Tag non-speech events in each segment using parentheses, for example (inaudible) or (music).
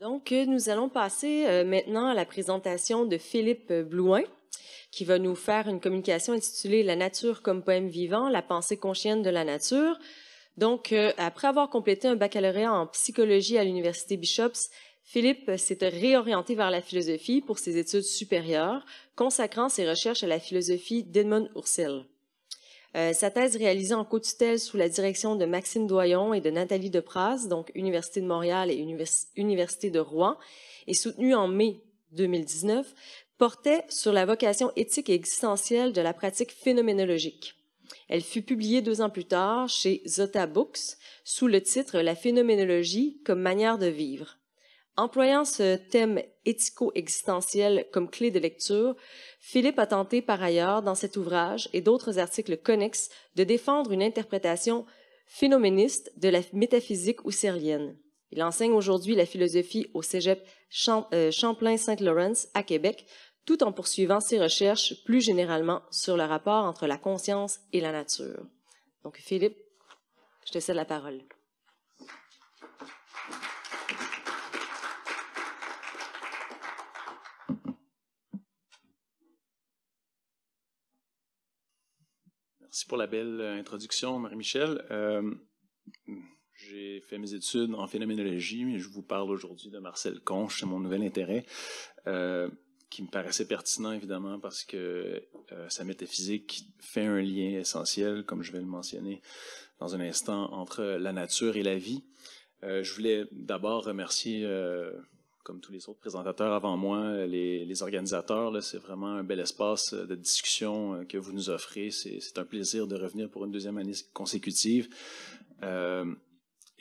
Donc, euh, nous allons passer euh, maintenant à la présentation de Philippe euh, Blouin, qui va nous faire une communication intitulée La nature comme poème vivant, la pensée consciente de la nature. Donc, après avoir complété un baccalauréat en psychologie à l'Université Bishops, Philippe s'est réorienté vers la philosophie pour ses études supérieures, consacrant ses recherches à la philosophie d'Edmund Husserl. Euh, sa thèse réalisée en co-tutelle sous la direction de Maxime Doyon et de Nathalie Depras, donc Université de Montréal et Université de Rouen, et soutenue en mai 2019, portait sur la vocation éthique et existentielle de la pratique phénoménologique. Elle fut publiée deux ans plus tard chez Zotabooks Books sous le titre La phénoménologie comme manière de vivre. Employant ce thème éthico-existentiel comme clé de lecture, Philippe a tenté par ailleurs, dans cet ouvrage et d'autres articles connexes, de défendre une interprétation phénoméniste de la métaphysique husserlienne. Il enseigne aujourd'hui la philosophie au cégep euh, Champlain-Saint-Laurent à Québec, tout en poursuivant ses recherches plus généralement sur le rapport entre la conscience et la nature. Donc, Philippe, je te cède la parole. Merci pour la belle euh, introduction, Marie-Michel. Euh, j'ai fait mes études en phénoménologie, mais je vous parle aujourd'hui de Marcel Conch, c'est mon nouvel intérêt, euh, qui me paraissait pertinent évidemment parce que sa métaphysique fait un lien essentiel, comme je vais le mentionner dans un instant, entre la nature et la vie. je voulais d'abord remercier comme tous les autres présentateurs avant moi, les, organisateurs. C'est vraiment un bel espace euh, de discussion euh, que vous nous offrez. C'est un plaisir de revenir pour une deuxième année consécutive euh,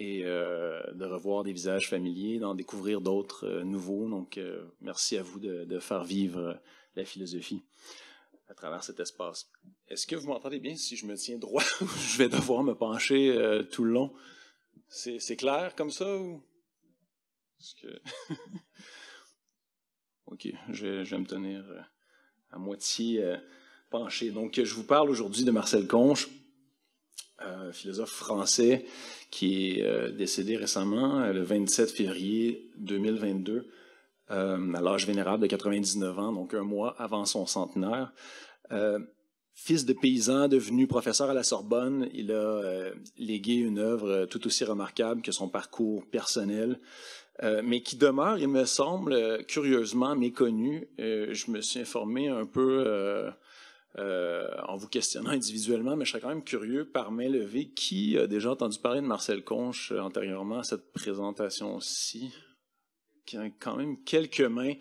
et de revoir des visages familiers, d'en découvrir d'autres nouveaux. Donc, merci à vous de, faire vivre la philosophie à travers cet espace. Est-ce que vous m'entendez bien si je me tiens droit ou (laughs) je vais devoir me pencher tout le long? C'est clair comme ça ou... (laughs) ok, je, vais me tenir euh, à moitié euh, penché. Donc, je vous parle aujourd'hui de Marcel Conche, euh, philosophe français qui est décédé récemment, le 27 février 2022, à l'âge vénérable de 99 ans, donc un mois avant son centenaire. Fils de paysan, devenu professeur à la Sorbonne, il a légué une œuvre tout aussi remarquable que son parcours personnel. Euh, mais qui demeure, il me semble, curieusement méconnu. Euh, je me suis informé un peu euh, en vous questionnant (laughs) individuellement, mais je serais quand même curieux par main levée, qui a déjà entendu parler de Marcel Conche antérieurement à cette présentation-ci? Quand même quelques mains.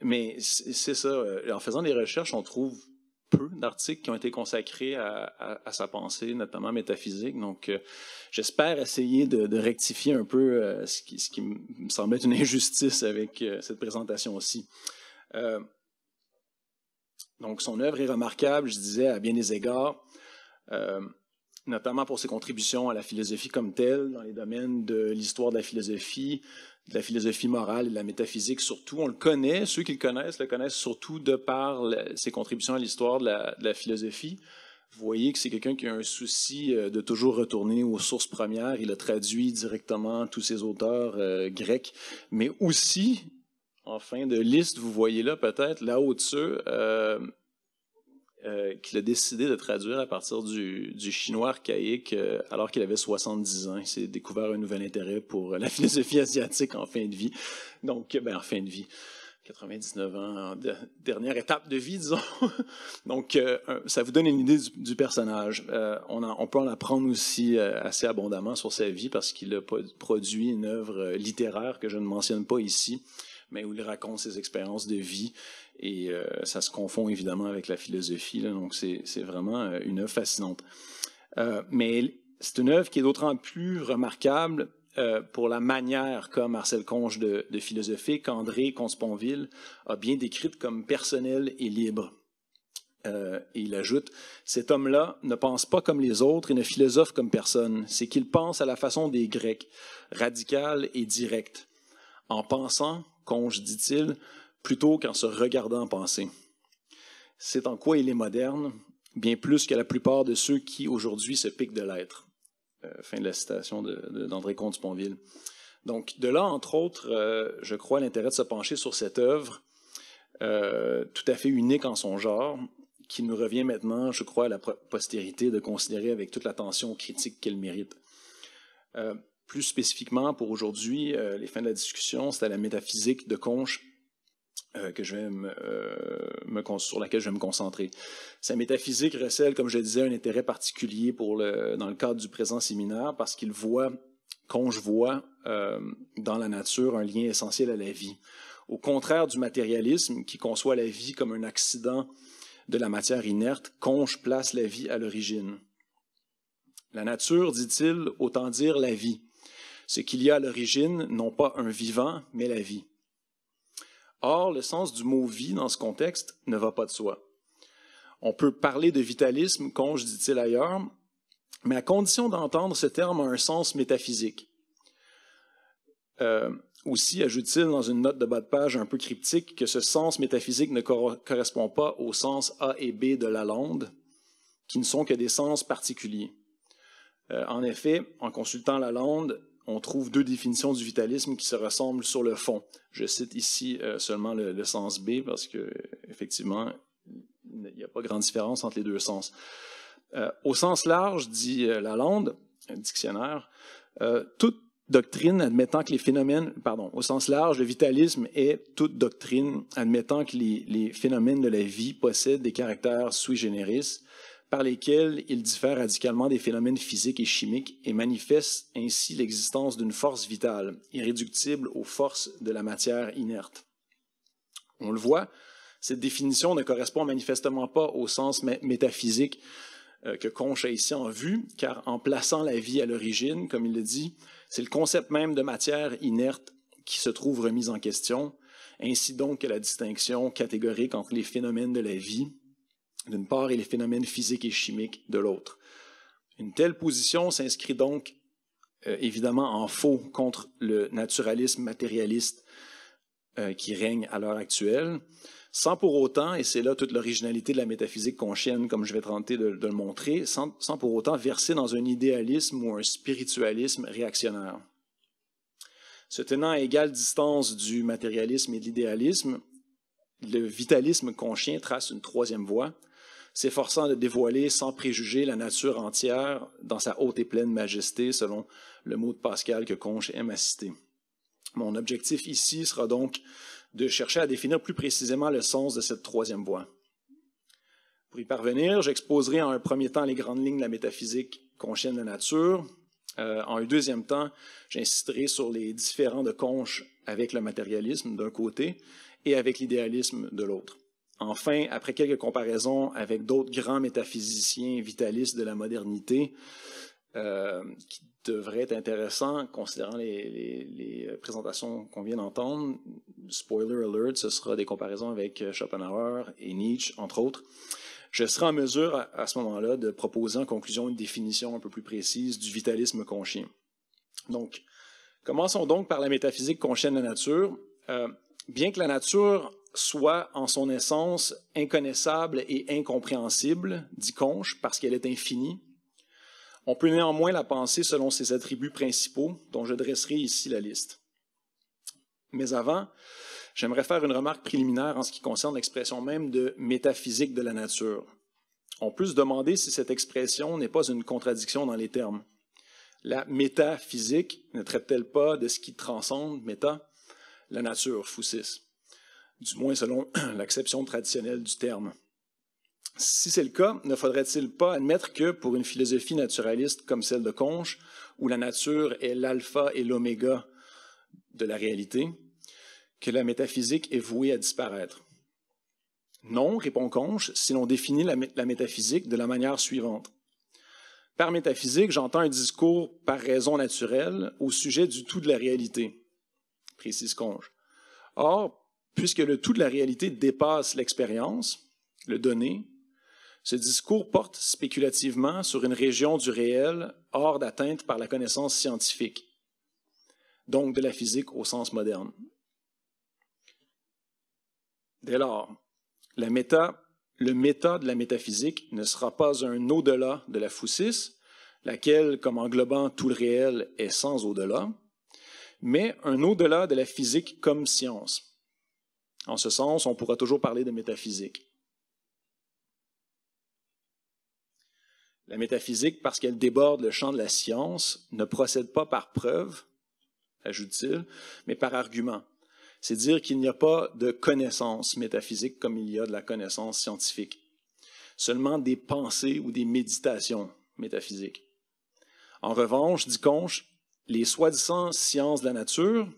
mais c'est ça. En faisant des recherches, on trouve peu d'articles qui ont été consacrés à, sa pensée, notamment métaphysique. Donc, euh, j'espère essayer de, rectifier un peu euh, ce, qui, ce, qui, me semble être une (laughs) injustice avec euh, cette présentation-ci. donc, son œuvre est remarquable, je disais, à bien des égards notamment pour ses contributions à la philosophie comme telle, dans les domaines de l'histoire de la philosophie, de la philosophie morale et de la métaphysique surtout. On le connaît, ceux qui le connaissent le connaissent surtout de par ses contributions à l'histoire de, la, philosophie. Vous voyez que c'est quelqu'un qui a un souci euh, de toujours retourner aux sources premières. Il a traduit directement tous ses auteurs euh, grecs, mais aussi, en fin de liste, vous voyez là peut-être, là au-dessus, euh, euh, qu'il a décidé de traduire à partir du, chinois archaïque euh, alors qu'il avait 70 ans. Il s'est découvert un nouvel intérêt pour la (laughs) philosophie asiatique en fin de vie. Donc, euh, ben, en fin de vie. 99 ans, dernière étape de vie, disons. (laughs) Donc, ça vous donne une idée du, personnage. on, peut en apprendre aussi assez abondamment sur sa vie parce qu'il a produit une œuvre littéraire que je ne mentionne pas ici, mais où il raconte ses expériences de vie, et euh, ça se confond évidemment avec la philosophie, donc c'est vraiment euh, une œuvre fascinante. Euh, mais c'est une œuvre qui est d'autant plus remarquable pour la manière comme Marcel Conge de, de philosopher qu'André Consponville a bien décrite comme personnelle et libre. et il ajoute, cet homme-là ne pense pas comme les autres et ne philosophe comme personne. C'est qu'il pense à la façon des Grecs, radical et direct. En pensant, Conge dit-il, plutôt qu'en se regardant penser. C'est en quoi il est moderne, bien plus que la plupart de ceux qui aujourd'hui se piquent de l'être. Euh, fin de la citation d'André Comte Sponville. Donc, de là, entre autres, euh, je crois l'intérêt de se pencher sur cette œuvre euh, tout à fait unique en son genre, qui nous revient maintenant, je crois, à la postérité de considérer avec toute l'attention critique qu'elle mérite. plus spécifiquement, pour aujourd'hui, les fins de la discussion, c'est à la métaphysique de Conche euh, que me, euh, sur laquelle je vais me concentrer. Sa métaphysique recèle, comme je le disais, un intérêt particulier pour le, dans le cadre du présent séminaire parce qu'il voit, je vois euh, dans la nature un lien essentiel à la vie. Au contraire du matérialisme qui conçoit la vie comme un accident de la matière inerte, Conge place la vie à l'origine. La nature, dit-il, autant dire la vie. Ce qu'il y a à l'origine, non pas un vivant, mais la vie. Or, le sens du mot vie dans ce contexte ne va pas de soi. On peut parler de vitalisme, conge dit-il ailleurs, mais à condition d'entendre ce terme à un sens métaphysique. Euh, aussi, ajoute-t-il dans une note de bas de page un peu cryptique, que ce sens métaphysique ne correspond pas au sens A et B de Lande, qui ne sont que des sens particuliers. Euh, en effet, en consultant Lalande, on trouve deux définitions du vitalisme qui se ressemblent sur le fond. Je cite ici euh, seulement le, sens B parce que effectivement, il n'y a pas grande différence entre les deux sens. Euh, au sens large, dit euh, Lalande, un dictionnaire, toute doctrine admettant que les phénomènes, pardon, au sens large, le vitalisme est toute doctrine admettant que les phénomènes de la vie possèdent des caractères sui generis, par lesquels il diffère radicalement des phénomènes physiques et chimiques et manifeste ainsi l'existence d'une force vitale, irréductible aux forces de la matière inerte. On le voit, cette définition ne correspond manifestement pas au sens métaphysique euh, que Conch a ici en vue, car en plaçant la vie à l'origine, comme il le dit, c'est le concept même de matière inerte qui se trouve remise en question, ainsi donc que la distinction catégorique entre les phénomènes de la vie d'une part et les phénomènes physiques et chimiques de l'autre. Une telle position s'inscrit donc euh, évidemment en faux contre le naturalisme matérialiste euh, qui règne à l'heure actuelle, sans pour autant, et c'est là toute l'originalité de la métaphysique qu'on chienne, comme je vais tenter de, le montrer, sans, sans pour autant verser dans un idéalisme ou un spiritualisme réactionnaire. Se tenant à égale distance du matérialisme et de l'idéalisme, le vitalisme conscient trace une troisième voie, s'efforçant de dévoiler sans préjuger la nature entière dans sa haute et pleine majesté, selon le mot de Pascal que Conche aime à citer. Mon objectif ici sera donc de chercher à définir plus précisément le sens de cette troisième voie. Pour y parvenir, j'exposerai en un premier temps les grandes lignes de la métaphysique conchienne de la nature. Euh, en un deuxième temps, j'insisterai sur les différents de Conche avec le matérialisme d'un côté et avec l'idéalisme de l'autre. Enfin, après quelques comparaisons avec d'autres grands métaphysiciens vitalistes de la modernité, euh, qui devraient être intéressants, considérant les, présentations qu'on vient d'entendre. Spoiler alert, ce sera des comparaisons avec Schopenhauer et Nietzsche, entre autres. Je serai en mesure, à, ce moment-là, de proposer en conclusion une définition un peu plus précise du vitalisme conchien. Donc, commençons donc par la métaphysique consciente de la nature. Euh, bien que la nature soit en son essence inconnaissable et incompréhensible, dit Conche, parce qu'elle est infinie. On peut néanmoins la penser selon ses attributs principaux, dont je dresserai ici la liste. Mais avant, j'aimerais faire une remarque préliminaire en ce qui concerne l'expression même de métaphysique de la nature. On peut se demander si cette expression n'est pas une contradiction dans les termes. La métaphysique ne traite-t-elle pas de ce qui transcende, méta, la nature, Foussis du moins selon (clears throat) l'acception traditionnelle du terme. Si c'est le cas, ne faudrait-il pas admettre que pour une philosophie naturaliste comme celle de Conche, où la nature est l'alpha et l'oméga de la réalité, que la métaphysique est vouée à disparaître? Non, répond Conche, si l'on définit la, métaphysique de la manière suivante. Par métaphysique, j'entends un discours par raison naturelle au sujet du tout de la réalité, précise Conge. Or, puisque le tout de la réalité dépasse l'expérience, le donné, ce discours porte spéculativement sur une région du réel hors d'atteinte par la connaissance scientifique, donc de la physique au sens moderne. Dès lors, la le méta de la métaphysique ne sera pas un au-delà de la foussis, laquelle, comme englobant tout le réel, est sans au-delà, mais un au-delà de la physique comme science en ce sens, on pourra toujours parler de métaphysique. La métaphysique, parce qu'elle déborde le champ de la science, ne procède pas par preuve, ajoute-t-il, mais par argument. C'est dire qu'il n'y a pas de connaissance métaphysique comme il y a de la connaissance scientifique, seulement des pensées ou des méditations métaphysiques. En revanche, dit Conche, les soi-disant sciences de la nature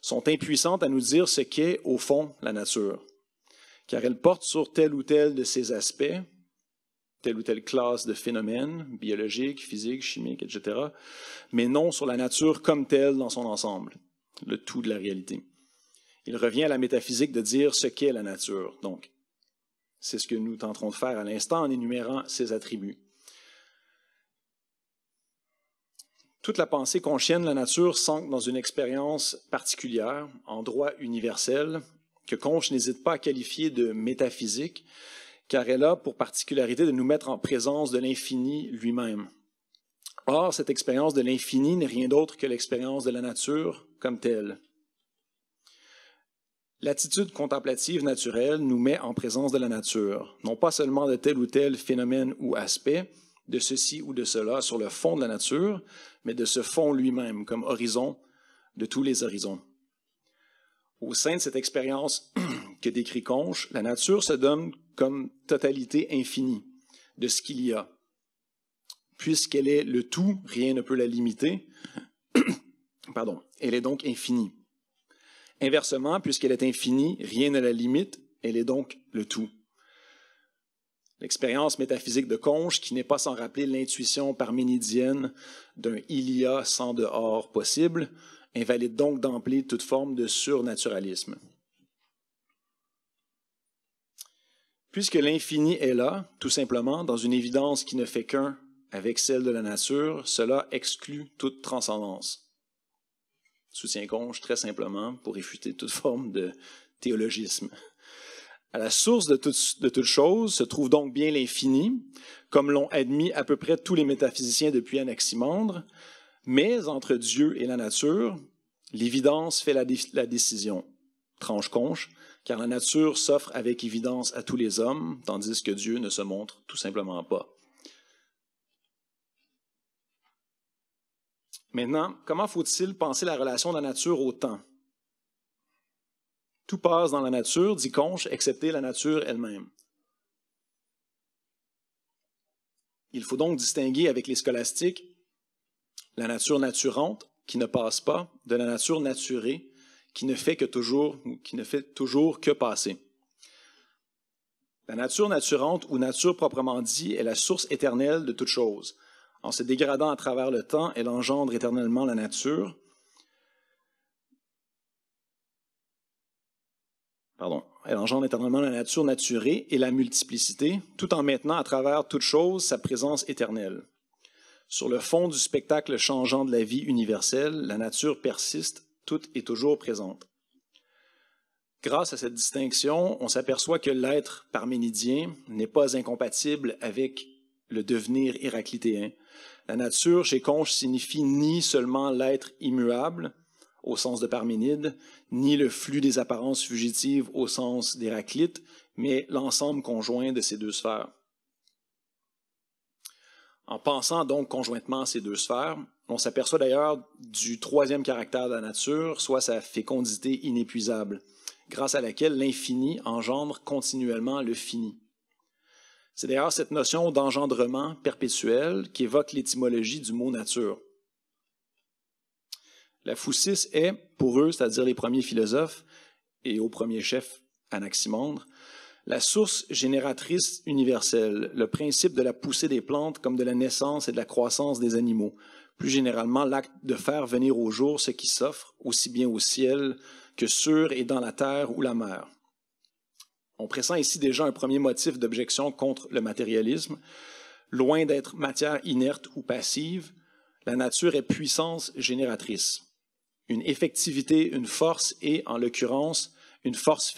sont impuissantes à nous dire ce qu'est, au fond, la nature, car elles portent sur tel ou tel de ses aspects, telle ou telle classe de phénomènes, biologiques, physiques, chimiques, etc., mais non sur la nature comme telle dans son ensemble, le tout de la réalité. Il revient à la métaphysique de dire ce qu'est la nature, donc. C'est ce que nous tenterons de faire à l'instant en énumérant ses attributs. Toute la pensée qu'on chienne la nature s'ancre dans une expérience particulière, en droit universel, que Conche n'hésite pas à qualifier de métaphysique, car elle a pour particularité de nous mettre en présence de l'infini lui-même. Or, cette expérience de l'infini n'est rien d'autre que l'expérience de la nature comme telle. L'attitude contemplative naturelle nous met en présence de la nature, non pas seulement de tel ou tel phénomène ou aspect, de ceci ou de cela sur le fond de la nature, mais de ce fond lui-même comme horizon de tous les horizons. Au sein de cette expérience (clears throat) que décrit Conche, la nature se donne comme totalité infinie de ce qu'il y a. Puisqu'elle est le tout, rien ne peut la limiter. (clears throat) Pardon, elle est donc infinie. Inversement, puisqu'elle est infinie, rien ne la limite, elle est donc le tout. L'expérience métaphysique de Conche, qui n'est pas sans rappeler l'intuition parménidienne d'un Ilia sans dehors possible, invalide donc d'emblée toute forme de surnaturalisme. Puisque l'infini est là, tout simplement, dans une évidence qui ne fait qu'un avec celle de la nature, cela exclut toute transcendance. Soutient Conche, très simplement, pour réfuter toute forme de théologisme. À la source de, de toute chose se trouve donc bien l'infini, comme l'ont admis à peu près tous les métaphysiciens depuis Anaximandre, mais entre Dieu et la nature, l'évidence fait la, la décision. Tranche conche, car la nature s'offre avec évidence à tous les hommes, tandis que Dieu ne se montre tout simplement pas. Maintenant, comment faut-il penser la relation de la nature au temps tout passe dans la nature, dit Conche, excepté la nature elle-même. Il faut donc distinguer avec les scolastiques la nature naturante, qui ne passe pas, de la nature naturée, qui ne fait que toujours, qui ne fait toujours que passer. La nature naturante ou nature proprement dit est la source éternelle de toute chose. En se dégradant à travers le temps, elle engendre éternellement la nature, Elle engendre éternellement la nature naturée et la multiplicité, tout en maintenant à travers toute chose sa présence éternelle. Sur le fond du spectacle changeant de la vie universelle, la nature persiste, toute est toujours présente. Grâce à cette distinction, on s'aperçoit que l'être parménidien n'est pas incompatible avec le devenir héraclitéen. La nature chez Conche signifie ni seulement l'être immuable, au sens de Parménide, ni le flux des apparences fugitives au sens d'Héraclite, mais l'ensemble conjoint de ces deux sphères. En pensant donc conjointement ces deux sphères, on s'aperçoit d'ailleurs du troisième caractère de la nature, soit sa fécondité inépuisable, grâce à laquelle l'infini engendre continuellement le fini. C'est d'ailleurs cette notion d'engendrement perpétuel qui évoque l'étymologie du mot nature. La foussis est, pour eux, c'est-à-dire les premiers philosophes, et au premier chef, Anaximandre, la source génératrice universelle, le principe de la poussée des plantes comme de la naissance et de la croissance des animaux, plus généralement l'acte de faire venir au jour ce qui s'offre, aussi bien au ciel que sur et dans la terre ou la mer. On pressent ici déjà un premier motif d'objection contre le matérialisme. Loin d'être matière inerte ou passive, la nature est puissance génératrice une effectivité, une force et, en l'occurrence, une force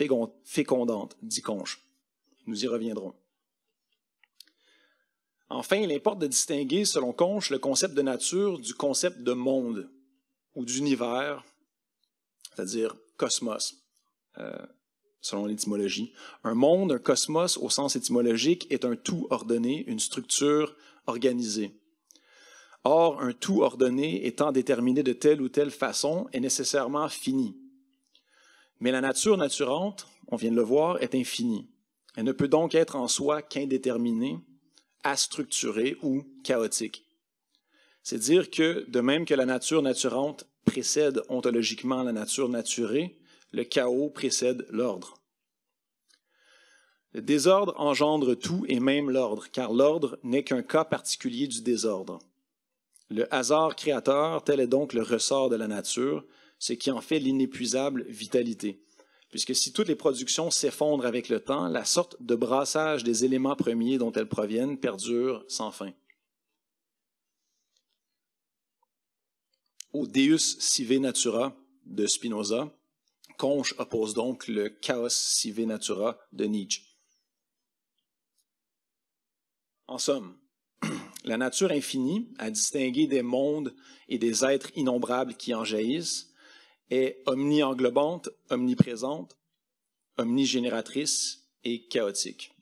fécondante, dit Conche. Nous y reviendrons. Enfin, il importe de distinguer, selon Conche, le concept de nature du concept de monde ou d'univers, c'est-à-dire cosmos, euh, selon l'étymologie. Un monde, un cosmos au sens étymologique, est un tout ordonné, une structure organisée. Or, un tout ordonné étant déterminé de telle ou telle façon est nécessairement fini. Mais la nature naturante, on vient de le voir, est infinie. Elle ne peut donc être en soi qu'indéterminée, astructurée ou chaotique. C'est dire que, de même que la nature naturante précède ontologiquement la nature naturée, le chaos précède l'ordre. Le désordre engendre tout et même l'ordre, car l'ordre n'est qu'un cas particulier du désordre. Le hasard créateur, tel est donc le ressort de la nature, ce qui en fait l'inépuisable vitalité. Puisque si toutes les productions s'effondrent avec le temps, la sorte de brassage des éléments premiers dont elles proviennent perdure sans fin. Au Deus sive natura de Spinoza, Conche oppose donc le chaos sive natura de Nietzsche. En somme, la nature infinie, à distinguer des mondes et des êtres innombrables qui en jaillissent, est omni-englobante, omniprésente, omnigénératrice et chaotique.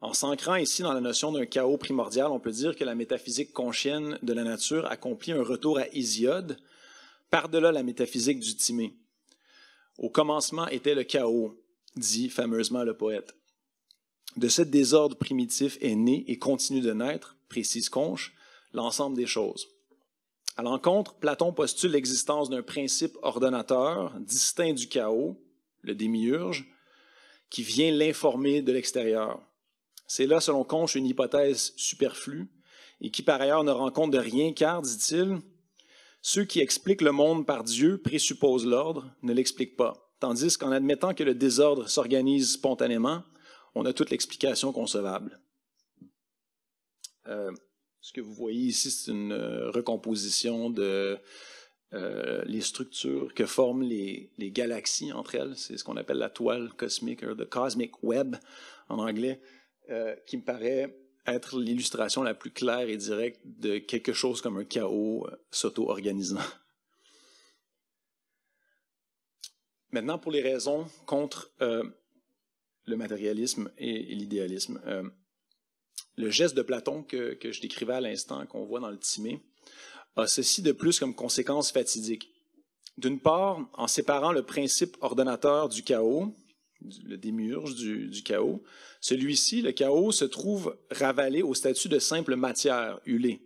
En s'ancrant ici dans la notion d'un chaos primordial, on peut dire que la métaphysique conchienne de la nature accomplit un retour à Hésiode, par-delà la métaphysique du Timée. Au commencement était le chaos, dit fameusement le poète. De ce désordre primitif est né et continue de naître, précise Conche, l'ensemble des choses. À l'encontre, Platon postule l'existence d'un principe ordonnateur distinct du chaos, le démiurge, qui vient l'informer de l'extérieur. C'est là, selon Conche, une hypothèse superflue et qui par ailleurs ne rend compte de rien car, dit-il, ceux qui expliquent le monde par Dieu présupposent l'ordre, ne l'expliquent pas, tandis qu'en admettant que le désordre s'organise spontanément, on a toute l'explication concevable. Euh, ce que vous voyez ici, c'est une euh, recomposition de euh, les structures que forment les, galaxies entre elles. C'est ce qu'on appelle la toile cosmique, or the cosmic web en anglais, qui me paraît être l'illustration la plus claire et directe de quelque chose comme un chaos s'auto-organisant. Maintenant, pour les raisons contre le matérialisme et, l'idéalisme. Euh, le geste de Platon que, je décrivais à l'instant, qu'on voit dans le Timée, a ceci de plus comme conséquence fatidique. D'une part, en séparant le principe ordonnateur du chaos, le démiurge du, du chaos, celui-ci, le chaos, se trouve ravalé au statut de simple matière hulée,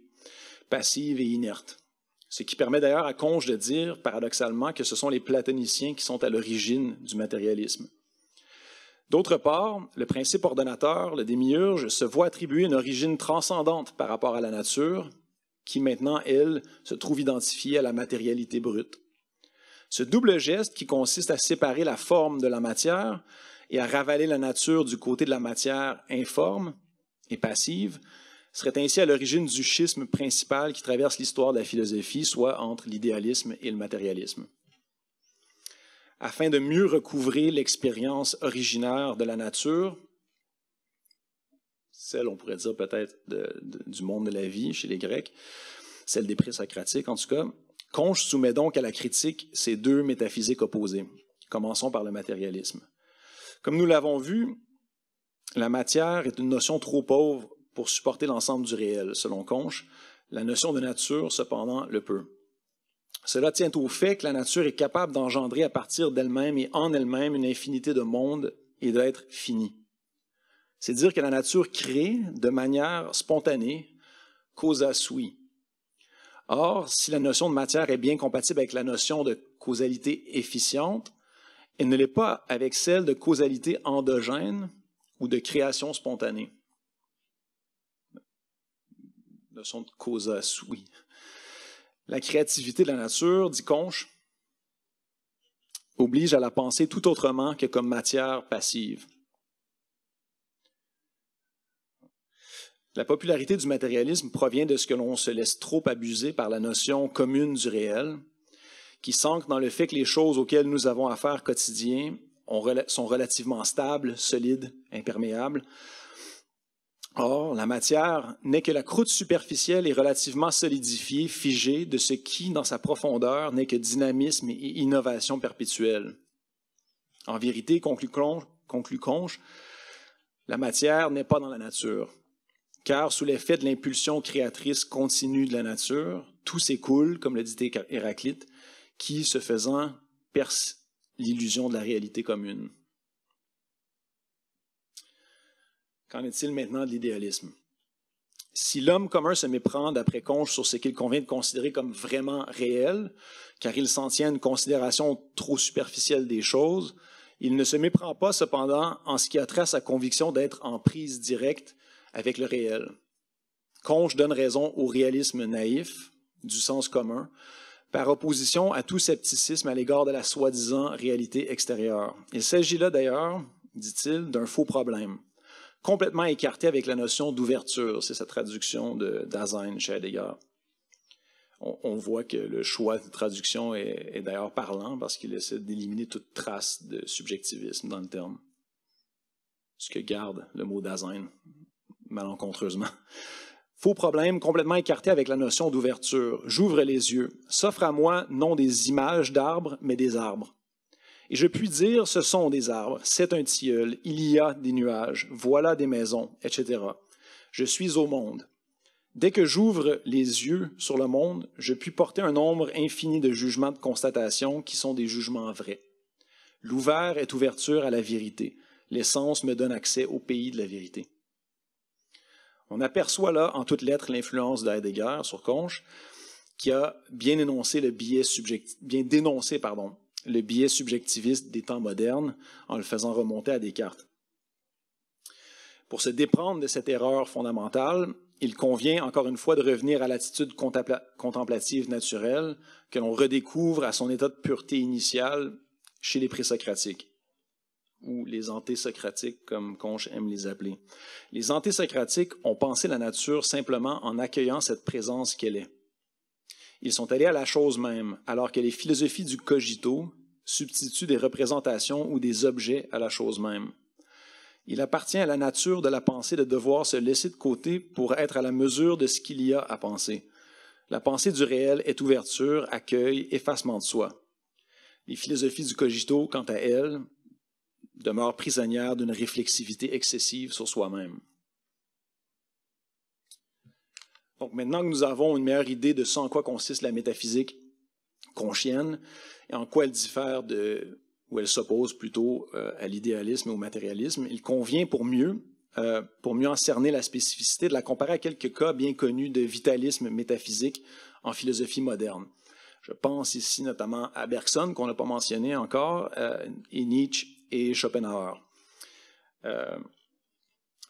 passive et inerte. Ce qui permet d'ailleurs à Conge de dire, paradoxalement, que ce sont les platoniciens qui sont à l'origine du matérialisme. D'autre part, le principe ordonnateur, le démiurge, se voit attribuer une origine transcendante par rapport à la nature, qui maintenant, elle, se trouve identifiée à la matérialité brute. Ce double geste qui consiste à séparer la forme de la matière et à ravaler la nature du côté de la matière informe et passive serait ainsi à l'origine du schisme principal qui traverse l'histoire de la philosophie, soit entre l'idéalisme et le matérialisme afin de mieux recouvrer l'expérience originaire de la nature, celle, on pourrait dire peut-être, du monde de la vie chez les Grecs, celle des présocratiques en tout cas. Conche soumet donc à la critique ces deux métaphysiques opposées. Commençons par le matérialisme. Comme nous l'avons vu, la matière est une notion trop pauvre pour supporter l'ensemble du réel, selon Conche. La notion de nature, cependant, le peut. Cela tient au fait que la nature est capable d'engendrer à partir d'elle-même et en elle-même une infinité de mondes et d'être finis. C'est dire que la nature crée de manière spontanée causa sui. Or, si la notion de matière est bien compatible avec la notion de causalité efficiente, elle ne l'est pas avec celle de causalité endogène ou de création spontanée. Notion de causa sui. La créativité de la nature, dit Conche, oblige à la penser tout autrement que comme matière passive. La popularité du matérialisme provient de ce que l'on se laisse trop abuser par la notion commune du réel, qui s'ancre dans le fait que les choses auxquelles nous avons affaire quotidien sont relativement stables, solides, imperméables, Or, la matière n'est que la croûte superficielle et relativement solidifiée, figée, de ce qui, dans sa profondeur, n'est que dynamisme et innovation perpétuelle. En vérité, conclut Conche, la matière n'est pas dans la nature, car sous l'effet de l'impulsion créatrice continue de la nature, tout s'écoule, comme le dit Héraclite, qui, se faisant, perce l'illusion de la réalité commune. Qu'en est-il maintenant de l'idéalisme? Si l'homme commun se méprend d'après Conche sur ce qu'il convient de considérer comme vraiment réel, car il s'en tient à une considération trop superficielle des choses, il ne se méprend pas cependant en ce qui a trait à sa conviction d'être en prise directe avec le réel. Conge donne raison au réalisme naïf, du sens commun, par opposition à tout scepticisme à l'égard de la soi-disant réalité extérieure. Il s'agit là d'ailleurs, dit-il, d'un faux problème complètement écarté avec la notion d'ouverture. C'est sa traduction de Dasein chez Heidegger. On, voit que le choix de traduction est, d'ailleurs parlant parce qu'il essaie d'éliminer toute trace de subjectivisme dans le terme. Ce que garde le mot Dasein, malencontreusement. Faux problème, complètement écarté avec la notion d'ouverture. J'ouvre les yeux. S'offre à moi non des images d'arbres, mais des arbres. Et je puis dire, ce sont des arbres, c'est un tilleul, il y a des nuages, voilà des maisons, etc. Je suis au monde. Dès que j'ouvre les yeux sur le monde, je puis porter un nombre infini de jugements de constatation qui sont des jugements vrais. L'ouvert est ouverture à la vérité. L'essence me donne accès au pays de la vérité. On aperçoit là, en toutes lettres, l'influence d'Heidegger sur Conche, qui a bien énoncé le biais subjectif, bien dénoncé, pardon, le biais subjectiviste des temps modernes en le faisant remonter à Descartes. Pour se déprendre de cette erreur fondamentale, il convient encore une fois de revenir à l'attitude contemplative naturelle que l'on redécouvre à son état de pureté initiale chez les présocratiques ou les antésocratiques, comme Conche aime les appeler. Les antésocratiques ont pensé la nature simplement en accueillant cette présence qu'elle est. Ils sont allés à la chose même, alors que les philosophies du cogito substituent des représentations ou des objets à la chose même. Il appartient à la nature de la pensée de devoir se laisser de côté pour être à la mesure de ce qu'il y a à penser. La pensée du réel est ouverture, accueil, effacement de soi. Les philosophies du cogito, quant à elles, demeurent prisonnières d'une réflexivité excessive sur soi-même. Donc maintenant que nous avons une meilleure idée de ce en quoi consiste la métaphysique chienne et en quoi elle diffère de, ou elle s'oppose plutôt euh, à l'idéalisme et au matérialisme, il convient pour mieux, euh, pour mieux en cerner la spécificité, de la comparer à quelques cas bien connus de vitalisme métaphysique en philosophie moderne. Je pense ici notamment à Bergson, qu'on n'a pas mentionné encore, euh, et Nietzsche et Schopenhauer. Euh,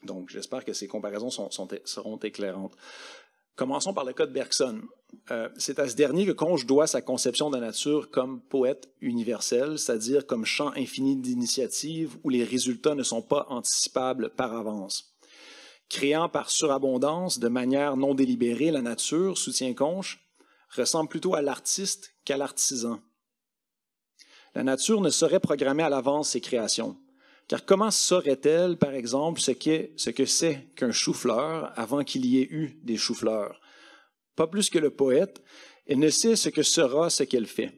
donc j'espère que ces comparaisons seront éclairantes. Commençons par le cas de Bergson. Euh, c'est à ce dernier que Conge doit sa conception de la nature comme poète universel, c'est-à-dire comme champ infini d'initiatives où les résultats ne sont pas anticipables par avance. Créant par surabondance, de manière non délibérée, la nature, soutient Conche, ressemble plutôt à l'artiste qu'à l'artisan. La nature ne saurait programmer à l'avance ses créations. Car comment saurait-elle, par exemple, ce, ce que c'est qu'un chou-fleur avant qu'il y ait eu des chou fleurs Pas plus que le poète, elle ne sait ce que sera ce qu'elle fait.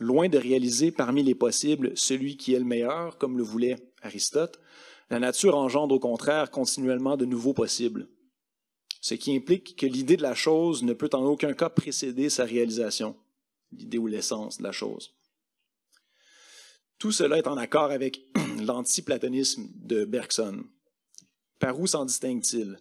Loin de réaliser parmi les possibles celui qui est le meilleur, comme le voulait Aristote, la nature engendre au contraire continuellement de nouveaux possibles, ce qui implique que l'idée de la chose ne peut en aucun cas précéder sa réalisation, l'idée ou l'essence de la chose. Tout cela est en accord avec L'anti-platonisme de Bergson. Par où s'en distingue-t-il?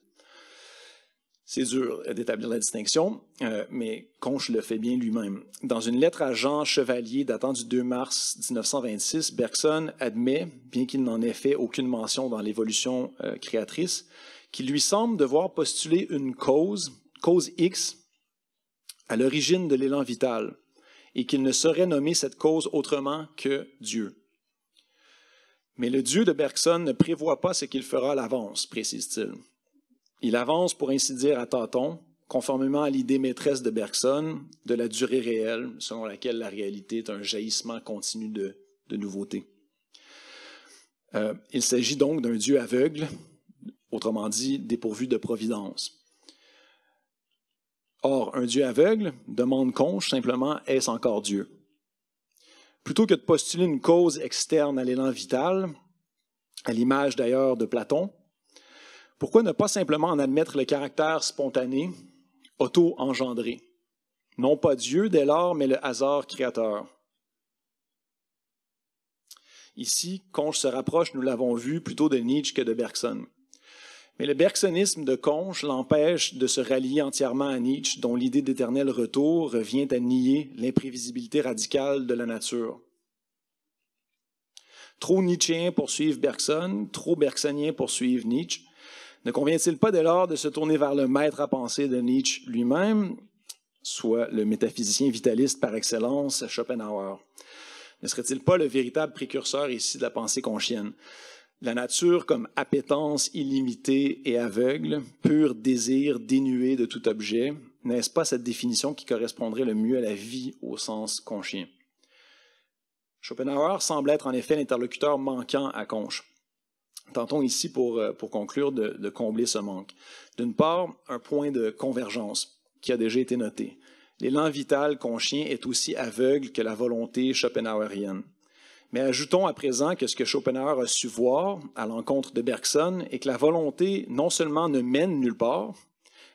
C'est dur d'établir la distinction, euh, mais Conche le fait bien lui-même. Dans une lettre à Jean Chevalier datant du 2 mars 1926, Bergson admet, bien qu'il n'en ait fait aucune mention dans l'évolution euh, créatrice, qu'il lui semble devoir postuler une cause, cause X, à l'origine de l'élan vital, et qu'il ne saurait nommer cette cause autrement que Dieu. Mais le Dieu de Bergson ne prévoit pas ce qu'il fera à l'avance, précise-t-il. Il avance, pour ainsi dire, à tâtons, conformément à l'idée maîtresse de Bergson de la durée réelle, selon laquelle la réalité est un jaillissement continu de, nouveautés. Euh, il s'agit donc d'un Dieu aveugle, autrement dit dépourvu de providence. Or, un Dieu aveugle demande conche simplement est-ce encore Dieu Plutôt que de postuler une cause externe à l'élan vital, à l'image d'ailleurs de Platon, pourquoi ne pas simplement en admettre le caractère spontané, auto-engendré Non pas Dieu dès lors, mais le hasard créateur. Ici, je se rapproche, nous l'avons vu, plutôt de Nietzsche que de Bergson. Mais le bergsonisme de Conche l'empêche de se rallier entièrement à Nietzsche, dont l'idée d'éternel retour revient à nier l'imprévisibilité radicale de la nature. Trop nietzschéens poursuivent Bergson, trop bergsoniens poursuivent Nietzsche. Ne convient-il pas dès lors de se tourner vers le maître à penser de Nietzsche lui-même, soit le métaphysicien vitaliste par excellence, Schopenhauer? Ne serait-il pas le véritable précurseur ici de la pensée conchienne? La nature comme appétence illimitée et aveugle, pur désir dénué de tout objet, n'est-ce pas cette définition qui correspondrait le mieux à la vie au sens conscient? Schopenhauer semble être en effet l'interlocuteur manquant à Conche. Tentons ici, pour, euh, conclure, de, combler ce manque. D'une part, un point de convergence qui a déjà été noté. L'élan vital conchien est aussi aveugle que la volonté schopenhauerienne. Mais ajoutons à présent que ce que Schopenhauer a su voir à l'encontre de Bergson est que la volonté non seulement ne mène nulle part,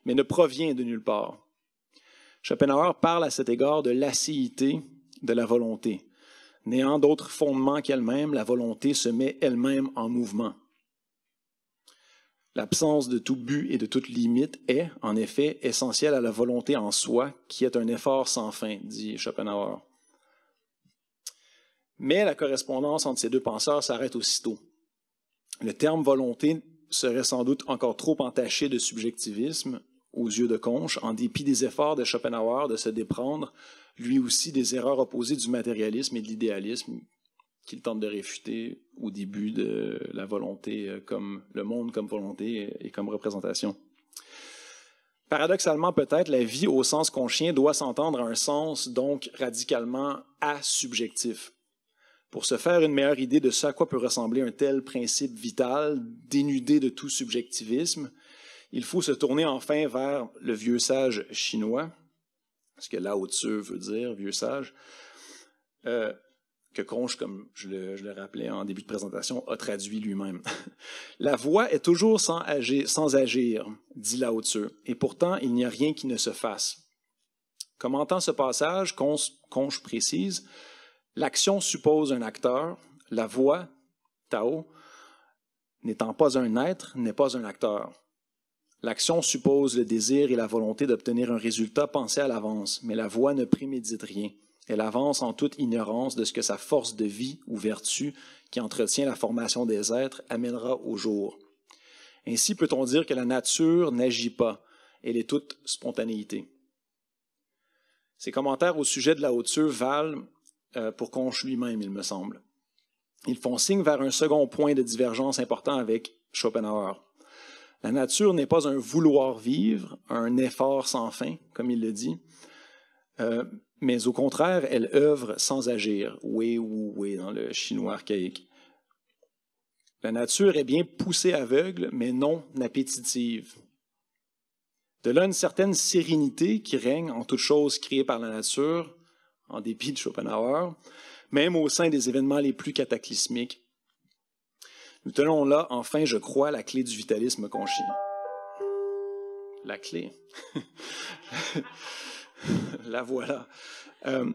mais ne provient de nulle part. Schopenhauer parle à cet égard de l'acéité de la volonté. N'ayant d'autres fondements qu'elle-même, la volonté se met elle-même en mouvement. L'absence de tout but et de toute limite est, en effet, essentielle à la volonté en soi, qui est un effort sans fin, dit Schopenhauer. Mais la correspondance entre ces deux penseurs s'arrête aussitôt. Le terme volonté serait sans doute encore trop entaché de subjectivisme aux yeux de Conch, en dépit des efforts de Schopenhauer de se déprendre, lui aussi, des erreurs opposées du matérialisme et de l'idéalisme qu'il tente de réfuter au début de la volonté euh, comme le monde comme volonté et comme représentation. Paradoxalement, peut-être, la vie au sens conchien doit s'entendre à un sens donc radicalement asubjectif. Pour se faire une meilleure idée de ce à quoi peut ressembler un tel principe vital, dénudé de tout subjectivisme, il faut se tourner enfin vers le vieux sage chinois, ce que Lao Tzu veut dire, vieux sage, euh, que Conche, comme je le, rappelais en début de présentation, a traduit lui-même. (laughs) La voix est toujours sans agir, dit Lao Tzu, et pourtant il n'y a rien qui ne se fasse. Commentant ce passage, Conche précise L'action suppose un acteur, la voix, Tao, n'étant pas un être, n'est pas un acteur. L'action suppose le désir et la volonté d'obtenir un résultat pensé à l'avance, mais la voix ne prémédite rien. Elle avance en toute ignorance de ce que sa force de vie ou vertu qui entretient la formation des êtres amènera au jour. Ainsi peut-on dire que la nature n'agit pas, elle est toute spontanéité. Ces commentaires au sujet de la hauteur valent euh, pour qu'on lui même, il me semble. Ils font signe vers un second point de divergence important avec Schopenhauer. La nature n'est pas un vouloir vivre, un effort sans fin, comme il le dit, euh, mais au contraire, elle œuvre sans agir, Oui, oui, oui, dans le chinois archaïque. La nature est bien poussée aveugle, mais non appétitive. De là une certaine sérénité qui règne en toute chose créée par la nature, en dépit de Schopenhauer, même au sein des événements les plus cataclysmiques. Nous tenons là, enfin, je crois, la clé du vitalisme conchi. La clé. (laughs) la voilà. Euh,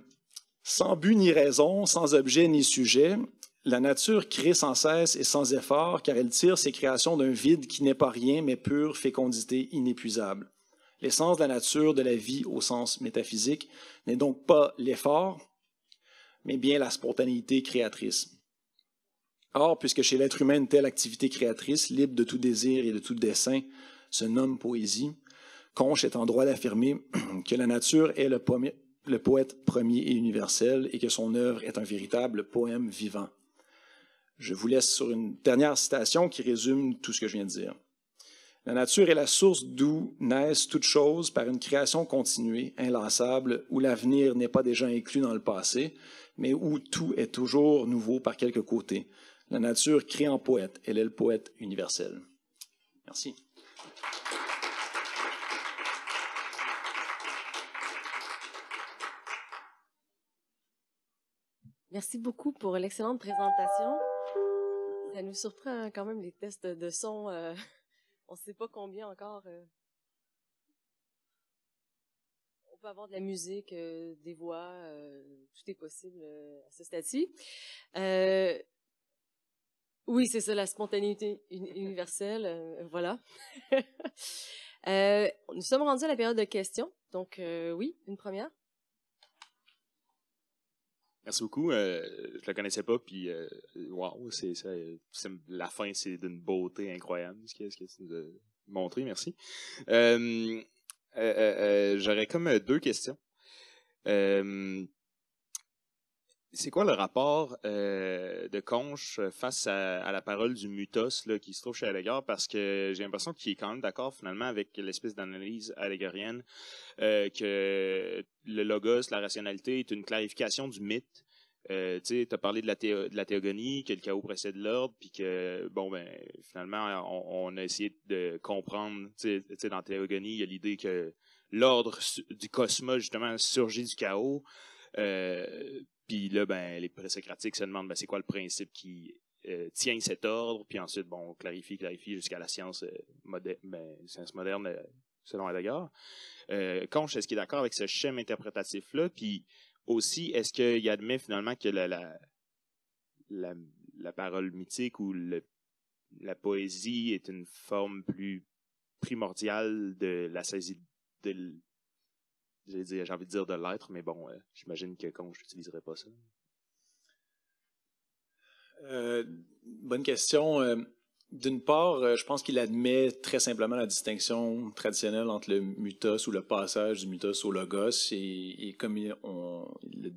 sans but ni raison, sans objet ni sujet, la nature crée sans cesse et sans effort, car elle tire ses créations d'un vide qui n'est pas rien, mais pure fécondité inépuisable. L'essence de la nature de la vie au sens métaphysique n'est donc pas l'effort, mais bien la spontanéité créatrice. Or, puisque chez l'être humain une telle activité créatrice, libre de tout désir et de tout dessein, se nomme poésie, Conch est en droit d'affirmer (clears throat) que la nature est le, le, poète premier et universel et que son œuvre est un véritable poème vivant. Je vous laisse sur une dernière citation qui résume tout ce que je viens de dire. La nature est la source d'où naissent toutes choses par une création continuée, inlassable, où l'avenir n'est pas déjà inclus dans le passé, mais où tout est toujours nouveau par quelque côté. La nature crée en poète, elle est le poète universel. Merci. Merci beaucoup pour l'excellente présentation. Ça nous surprend hein, quand même les tests de son. Euh, on sait pas combien encore. Euh, on peut avoir de la musique, euh, des voix, euh, tout est possible à ce stade-ci. oui, c'est ça, la spontanéité universelle, voilà. (laughs) nous sommes rendus à la période de questions, donc oui, une première. Merci beaucoup. Euh, je la connaissais pas, puis euh, c'est, la fin, c'est d'une beauté incroyable ce que, ce que tu nous as montré. Merci. Euh, euh, euh, j'aurais comme deux questions. C'est quoi le rapport euh, de Conche face à, la parole du Mutos là, qui se trouve chez Allegor? Parce que j'ai l'impression qu'il est quand même d'accord finalement avec l'espèce d'analyse allégorienne euh, que le logos, la rationalité, est une clarification du mythe. Euh, tu as parlé de la, théogonie, que le chaos précède l'ordre, puis que, bon, ben, finalement, on, on a essayé de comprendre, tu sais, dans la théogonie, il y a l'idée que l'ordre du cosmos, justement, surgit du chaos. Euh, puis là, ben, les présocratiques se demandent ben, c'est quoi le principe qui euh, tient cet ordre, puis ensuite, bon, on clarifie, clarifie jusqu'à la science, euh, ben, moderne, moderne, euh, selon Heidegger. Euh, Conche, est-ce qu'il est d'accord avec ce schéma interprétatif-là? Puis aussi, est-ce qu'il admet finalement que la, la, parole mythique ou le, la poésie est une forme plus primordiale de la saisie de j'ai envie de dire de l'être, mais bon, euh, j'imagine que quand je n'utiliserai pas ça. Euh, bonne question. Euh, d'une part, je pense qu'il admet très simplement la distinction traditionnelle entre le mutos ou le passage du mutos au logos. Et, comme il, on le,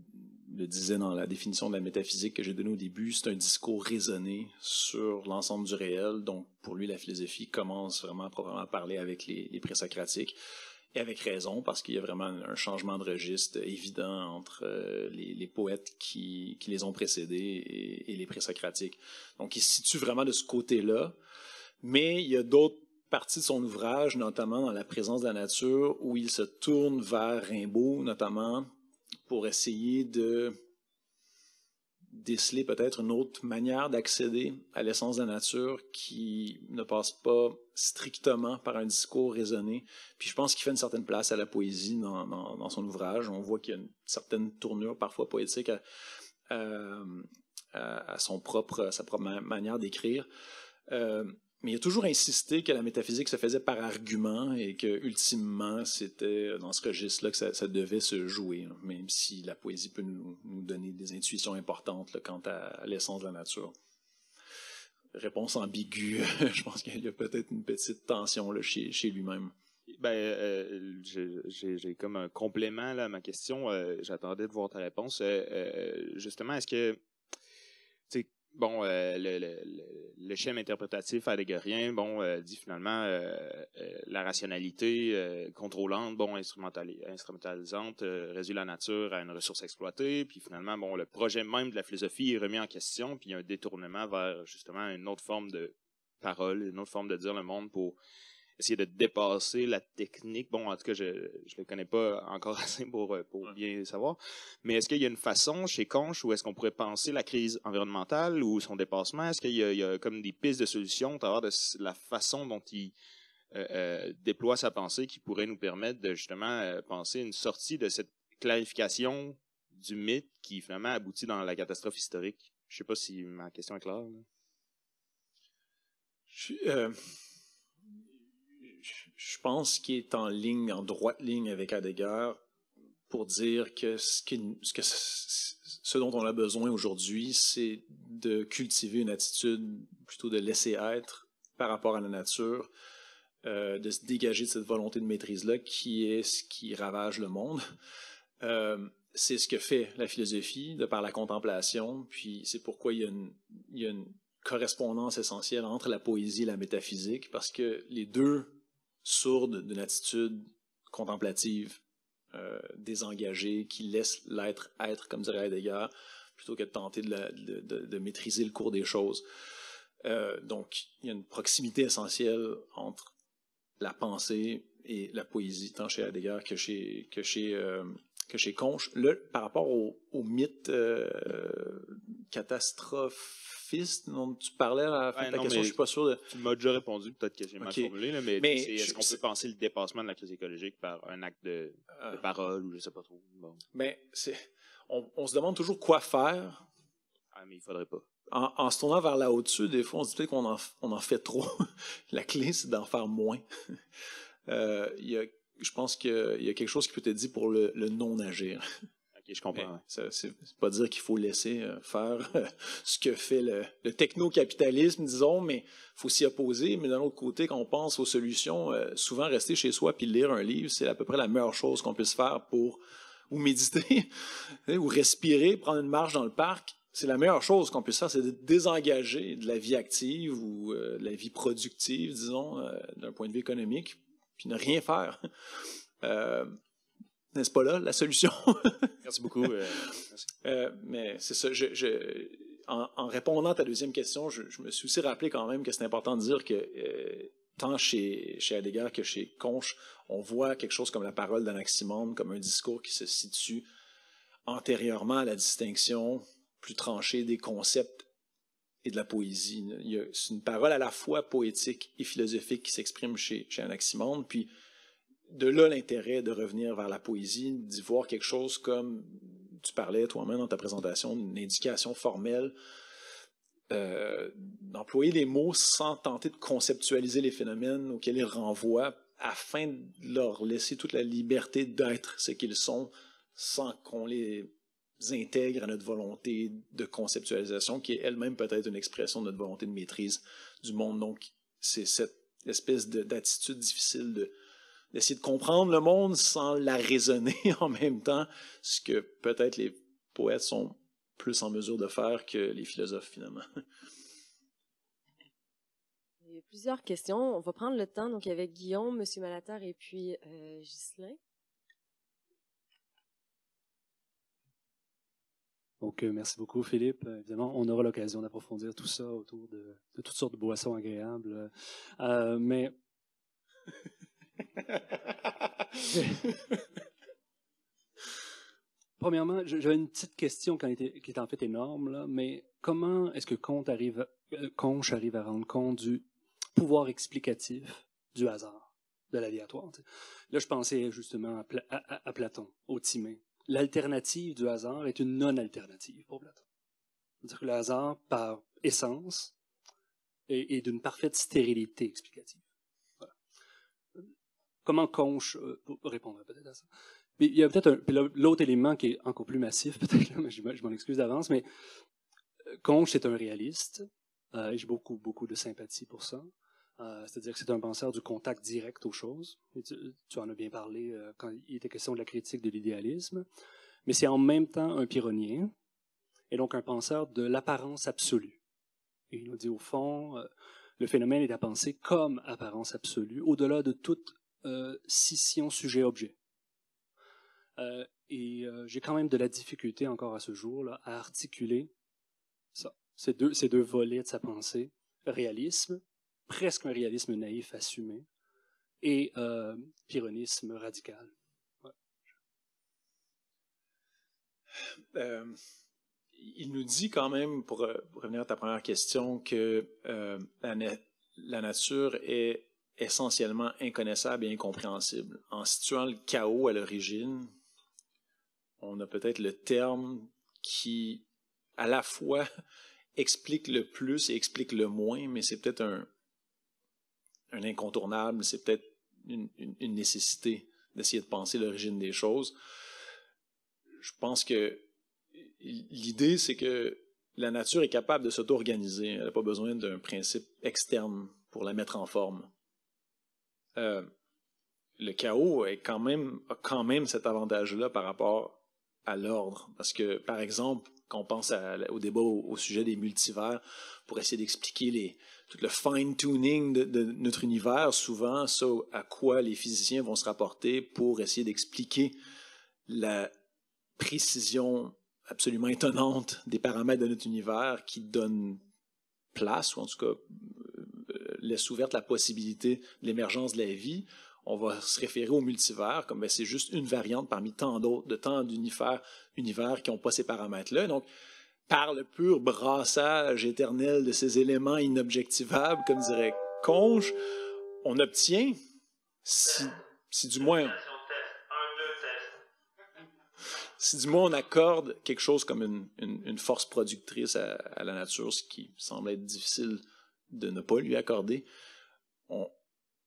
disait dans la définition de la métaphysique que j'ai donnée au début, c'est un discours raisonné sur l'ensemble du réel. Donc, pour lui, la philosophie commence vraiment à parler avec les, les présocratiques et avec raison, parce qu'il y a vraiment un changement de registre évident entre euh, les, poètes qui, les ont précédés et, et les présocratiques. Donc, il se situe vraiment de ce côté-là, mais il y a d'autres parties de son ouvrage, notamment dans la présence de la nature, où il se tourne vers Rimbaud, notamment, pour essayer de déceler peut-être une autre manière d'accéder à l'essence de la nature qui ne passe pas strictement par un discours raisonné. Puis je pense qu'il fait une certaine place à la poésie dans, son ouvrage. On voit qu'il y a une certaine tournure parfois poétique à, euh, son propre, sa propre manière d'écrire. Euh, mais il a toujours insisté que la métaphysique se faisait par argument et que ultimement c'était euh, dans ce registre-là que ça, devait se jouer, hein, même si la poésie peut nous, donner des intuitions importantes quant à l'essence de la nature. Réponse ambiguë, (laughs) je pense qu'il y a peut-être une petite tension là, chez, lui-même. Ben, euh, j'ai comme un complément à ma question. Euh, j'attendais de voir ta réponse. justement, est-ce que bon, euh, le, schéma interprétatif allégorien, bon, euh, dit finalement euh, la rationalité contrôlante, bon, instrumentalisante, résulte la nature à une ressource exploitée, puis finalement, bon, le projet même de la philosophie est remis en question, puis il y a un détournement vers justement une autre forme de parole, une autre forme de dire le monde pour essayer de dépasser la technique. Bon, en tout cas, je ne le connais pas encore (laughs) assez pour, euh, pour bien savoir. Mais est-ce qu'il y a une façon chez Conch où est-ce qu'on pourrait penser la crise environnementale ou son dépassement? Est-ce qu'il y, a comme des pistes de solutions au de la façon dont il euh, euh, déploie sa pensée qui pourrait nous permettre de justement penser une sortie de cette clarification du mythe qui finalement aboutit dans la catastrophe historique? Je sais pas si ma question est claire. Je suis, je pense qu'il est en ligne, en droite ligne avec Heidegger pour dire que ce, dont on a besoin aujourd'hui, c'est de cultiver une attitude plutôt de laisser être par rapport à la nature, euh, de se dégager de cette volonté de maîtrise-là qui est ce qui ravage le monde. Euh, c'est ce que fait la philosophie de par la contemplation, puis c'est pourquoi il il y a une correspondance essentielle entre la poésie et la métaphysique, parce que les deux sourde d'une attitude contemplative, euh, désengagée, qui laisse l'être être, comme dirait Heidegger, plutôt que de tenter de, de, maîtriser le cours des choses. Euh, donc, il y a une proximité essentielle entre la pensée et la poésie, tant chez Heidegger que chez, que chez, euh, que chez Conche. Là, par rapport au, au mythe catastrophe, fils dont tu parlais à la fin de question, je suis pas sûr de. Tu m'as déjà répondu, peut-être que j'ai mal formulé, mais, est-ce qu'on peut penser le dépassement de la crise écologique par un acte de, euh. parole ou je sais pas trop? Mais ben, on, on, se demande toujours quoi faire. Ah, mais il faudrait pas. En, se tournant vers là haut dessus des fois, on se dit peut-être qu'on en, on en fait trop. (laughs) la clé, c'est d'en faire moins. (laughs) Euh, y a, je pense qu'il y a quelque chose qui peut être dit pour le, le non-agir. (laughs) je comprends. C'est pas dire qu'il faut laisser euh, faire euh, (laughs) ce que fait le, techno-capitalisme, disons, mais il faut s'y opposer. Mais d'un autre côté, quand on pense aux solutions, euh, souvent rester chez soi puis lire un livre, c'est à peu près la meilleure chose qu'on puisse faire pour ou méditer, (laughs) ou respirer, prendre une marche dans le parc. C'est la meilleure chose qu'on puisse faire, c'est de désengager de la vie active ou de la vie productive, disons, d'un point de vue économique, puis ne rien faire. (laughs) n'est-ce pas là la solution? (laughs) merci beaucoup. Euh, euh, mais c'est ça. en, répondant à ta deuxième question, je, me suis aussi rappelé quand même que c'est important de dire que euh, tant chez, chez que chez Conche, on voit quelque chose comme la parole d'Anaximandre, comme un discours qui se situe antérieurement à la distinction plus tranchée des concepts et de la poésie. C'est une parole à la fois poétique et philosophique qui s'exprime chez, chez Anaximandre, puis de là l'intérêt de revenir vers la poésie, d'y voir quelque chose comme tu parlais toi-même dans ta présentation, une indication formelle, euh, d'employer les mots sans tenter de conceptualiser les phénomènes auxquels ils renvoient afin de leur laisser toute la liberté d'être ce qu'ils sont sans qu'on les intègre à notre volonté de conceptualisation qui est elle-même peut-être une expression de notre volonté de maîtrise du monde. Donc, c'est cette espèce d'attitude difficile de d'essayer de comprendre le monde sans la raisonner (laughs) en même temps, ce que peut-être les poètes sont plus en mesure de faire que les philosophes finalement. Il y a plusieurs questions. On va prendre le temps donc avec Guillaume, Monsieur Malater et puis euh, Donc, euh, merci beaucoup, Philippe. Euh, évidemment, on aura l'occasion d'approfondir tout ça autour de, toutes sortes de boissons agréables. Euh, mais (laughs) Premièrement, j'avais une petite question qui est en fait énorme, là, mais comment est-ce que euh, Conche arrive, Conch arrive à rendre compte du pouvoir explicatif du hasard, de l'aléatoire? Là, je pensais justement à, Platon, au Timée. L'alternative du hasard est une non-alternative pour Platon. C'est-à-dire que le hasard, par essence, est d'une parfaite stérilité explicative comment Conche euh, répondrait peut-être à ça. il y a peut-être l'autre élément qui est encore plus massif, (laughs) peut-être, mais je, m'en excuse d'avance, mais euh, Conche est un réaliste, euh, et j'ai beaucoup, beaucoup de sympathie pour ça. c'est-à-dire que c'est un penseur du contact direct aux choses. Tu, en as bien parlé quand il était question de la critique de l'idéalisme. Mais c'est en même temps un pyrrhonien, et donc un penseur de l'apparence absolue. il nous dit, au fond, le phénomène est à penser comme apparence absolue, au-delà de toute scission euh, sujet-objet. Euh, et euh, j'ai quand même de la difficulté encore à ce jour là, à articuler ça, ces deux, ces deux volets de sa pensée, réalisme, presque un réalisme naïf assumé, et euh, pyrrhonisme radical. il nous dit quand même, pour, revenir à ta première question, que la, nature est essentiellement inconnaissable et incompréhensible. En situant le chaos à l'origine, on a peut-être le terme qui, à la fois, (laughs) explique le plus et explique le moins, mais c'est peut-être un, incontournable, c'est peut-être une, nécessité d'essayer de penser l'origine des choses. Je pense que l'idée, c'est que la nature est capable de s'auto-organiser. Elle n'a pas besoin d'un principe externe pour la mettre en forme. Euh, le chaos est quand même, a quand même cet avantage-là par rapport à l'ordre. Parce que, par exemple, quand on pense au débat au, sujet des multivers, pour essayer d'expliquer tout le fine-tuning de, notre univers, souvent, ça à quoi les physiciens vont se rapporter pour essayer d'expliquer la précision absolument étonnante des paramètres de notre univers qui donnent place, ou en tout cas laisse ouverte la possibilité de l'émergence de la vie, on va se référer au multivers comme ben, c'est juste une variante parmi tant d'autres, de tant d'univers univers qui n'ont pas ces paramètres-là. Donc, par le pur brassage éternel de ces éléments inobjectivables, comme dirait Conge, on obtient, si, si du moins... Si du moins on accorde quelque chose comme une, une, force productrice à, la nature, ce qui semble être difficile de ne pas lui accorder,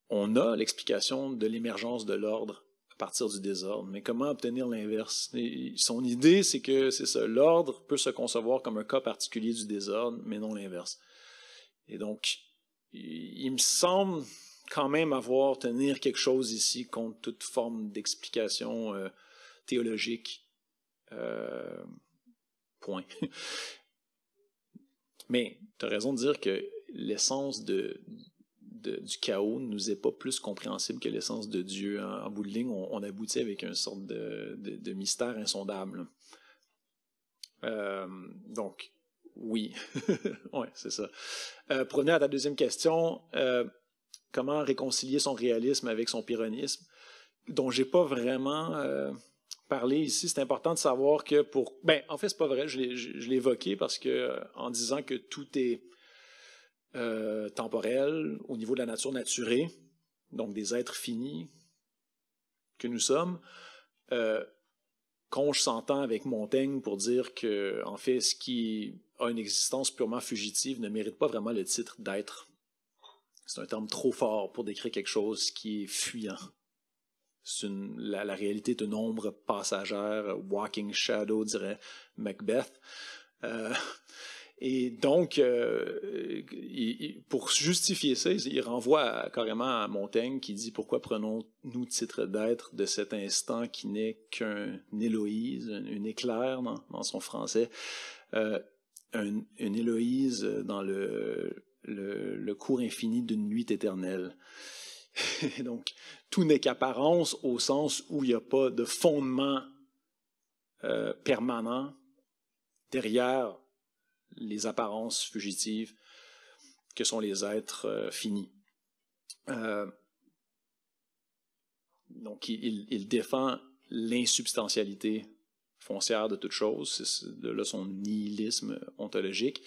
on, a l'explication de l'émergence de l'ordre à partir du désordre. Mais comment obtenir l'inverse Son idée, c'est que c'est ça, l'ordre peut se concevoir comme un cas particulier du désordre, mais non l'inverse. Et donc, il, me semble quand même avoir tenir quelque chose ici contre toute forme d'explication euh, théologique. Euh, point. (laughs) Mais tu as raison de dire que l'essence de, du chaos nous est pas plus compréhensible que l'essence de Dieu. En, bout de ligne, on, aboutit avec une sorte de, mystère insondable. Euh, donc, oui, (laughs) ouais, c'est ça. Euh, prenez à ta deuxième question, euh, comment réconcilier son réalisme avec son pyrrhonisme dont j'ai pas vraiment parlé ici, c'est important de savoir que pour... Ben, en fait, c'est pas vrai, je l'ai évoqué parce que en disant que tout est euh, temporelle, au niveau de la nature naturée, donc des êtres finis que nous sommes, euh, je s'entend avec Montaigne pour dire que, en fait, ce qui a une existence purement fugitive ne mérite pas vraiment le titre d'être. C'est un terme trop fort pour décrire quelque chose qui est fuyant. la, réalité est une ombre passagère, walking shadow, dirait Macbeth. Euh, et donc, euh, pour justifier ça, il renvoie carrément à Montaigne qui dit pourquoi prenons-nous titre d'être de cet instant qui n'est qu'un Héloïse, une éclair dans, son français, euh, une Héloïse dans le, le, cours infini d'une nuit éternelle. (laughs) donc, tout n'est qu'apparence au sens où il n'y a pas de fondement euh, permanent derrière les apparences fugitives que sont les êtres euh, finis. Euh, donc, il, défend l'insubstantialité foncière de toute chose, c'est de là son nihilisme ontologique.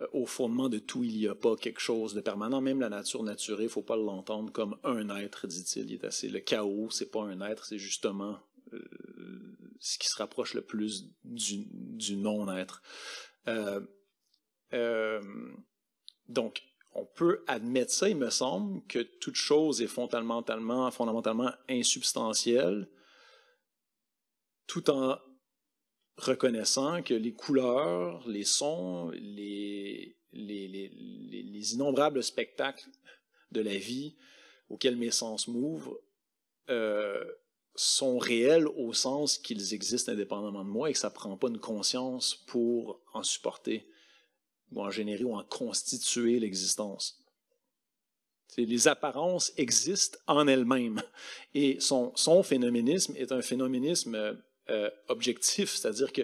Euh, au fondement de tout, il n'y a pas quelque chose de permanent. Même la nature naturelle, il ne faut pas l'entendre comme un être, dit-il. Il est assez le chaos, c'est pas un être, c'est justement ce qui se rapproche le plus du non-être. Euh, euh, donc, on peut admettre ça, il me semble, que toute chose est fondamentalement, insubstantielle, tout en reconnaissant que les couleurs, les sons, les, innombrables spectacles de la vie auxquels mes sens m'ouvrent euh, sont réels au sens qu'ils existent indépendamment de moi et que ça ne prend pas une conscience pour en supporter ou en générer ou en constituer l'existence. Les apparences existent en elles-mêmes. (laughs) Et son, phénoménisme est un phénoménisme euh, euh, objectif, c'est-à-dire que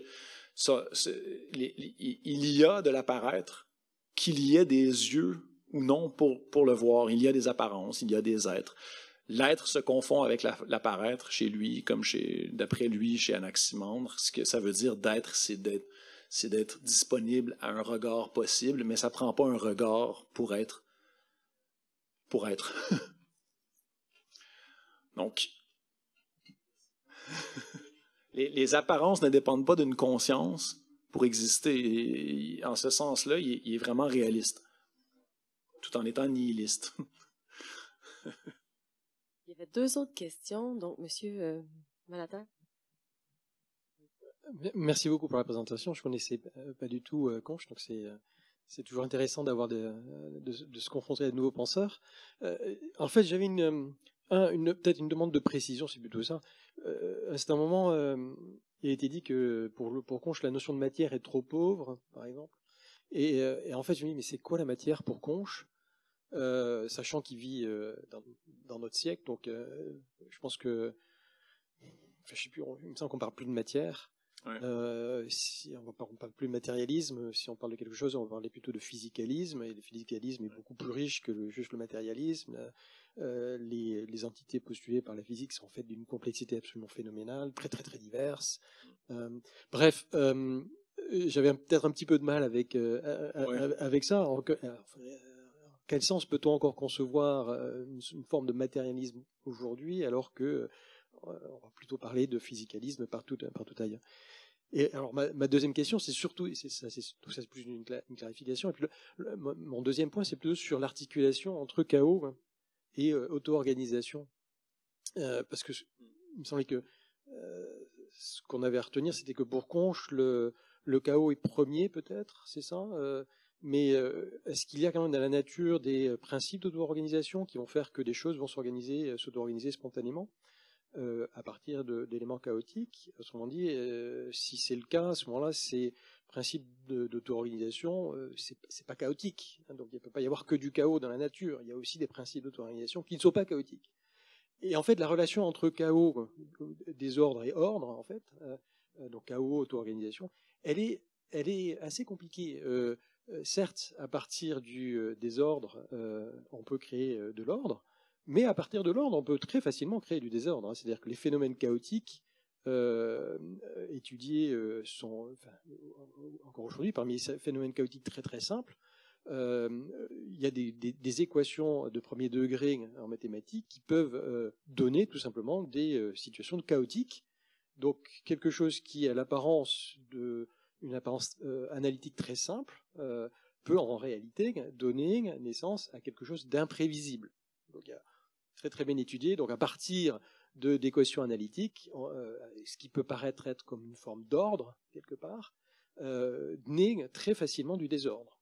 il y a de l'apparaître, qu'il y ait des yeux ou non pour le voir, il y a des apparences, il y a des êtres. L'être se confond avec l'apparaître chez lui, comme chez, d'après lui, chez Anaximandre. Ce que ça veut dire d'être, c'est d'être, disponible à un regard possible, mais ça prend pas un regard pour être, pour être. (laughs) Donc, (laughs) les, apparences ne dépendent pas d'une conscience pour exister. en ce sens-là, il est vraiment réaliste, tout en étant nihiliste. (laughs) deux autres questions. Donc, Monsieur euh, Malata. Merci beaucoup pour la présentation. Je ne connaissais euh, pas du tout euh, Conche, donc c'est c'est toujours intéressant d'avoir de, se confronter à de nouveaux penseurs. en fait, j'avais une, une peut-être une demande de précision, c'est plutôt ça. à un moment, il a été dit que pour, Conche, pour la notion de matière est trop pauvre, par exemple. Et, en fait, je me dis, mais c'est quoi la matière pour Conche euh, sachant qu'il vit euh, dans, notre siècle. Donc, euh, je pense que, enfin, je sais plus, on, il me semble qu'on parle plus de matière. si on ne parle plus de matérialisme, si on parle de quelque chose, on va parler plutôt de physicalisme, et le physicalisme est beaucoup plus riche que juste le matérialisme. Les, entités postulées par la physique sont en fait d'une complexité absolument phénoménale, très très très diverse. Mm. bref, j'avais peut-être un petit peu de mal avec, avec ça quel sens peut-on encore concevoir euh, une, forme de matérialisme aujourd'hui alors que euh, on va plutôt parler de physicalisme partout, euh, partout ailleurs. Et alors ma, deuxième question, c'est surtout, et ça, c'est ça, plus une, clarification. Et puis mon deuxième point, c'est plutôt sur l'articulation entre chaos et auto-organisation, parce que il me semblait que ce qu'on avait à retenir, c'était que pour Conche, le, le chaos est premier peut-être, c'est ça mais euh, est-ce qu'il y a quand même dans la nature des euh, principes d'auto-organisation qui vont faire que des choses vont s'organiser, euh, s'auto-organiser spontanément à partir d'éléments chaotiques Autrement dit, si c'est le cas, à ce moment-là, ces principes d'auto-organisation, ce c'est pas chaotique. Hein. donc il ne peut pas y avoir que du chaos dans la nature. Il y a aussi des principes d'auto-organisation qui ne sont pas chaotiques. Et en fait, la relation entre chaos, désordre et ordre, en fait, donc chaos, auto-organisation, elle est assez compliquée. Euh, certes, à partir du euh, désordre, euh, on peut créer de l'ordre, mais à partir de l'ordre, on peut très facilement créer du désordre. Hein. C'est-à-dire que les phénomènes chaotiques étudiés sont, encore aujourd'hui, parmi les phénomènes chaotiques très très simples, il y a des, équations de premier degré en mathématiques qui peuvent donner tout simplement des situations de chaotiques. Donc quelque chose qui, à l'apparence de une apparence euh, analytique très simple euh, peut en réalité donner naissance à quelque chose d'imprévisible. très très bien étudié. Donc, à partir de d'équations analytiques, euh, ce qui peut paraître être comme une forme d'ordre quelque part, naît très facilement du désordre.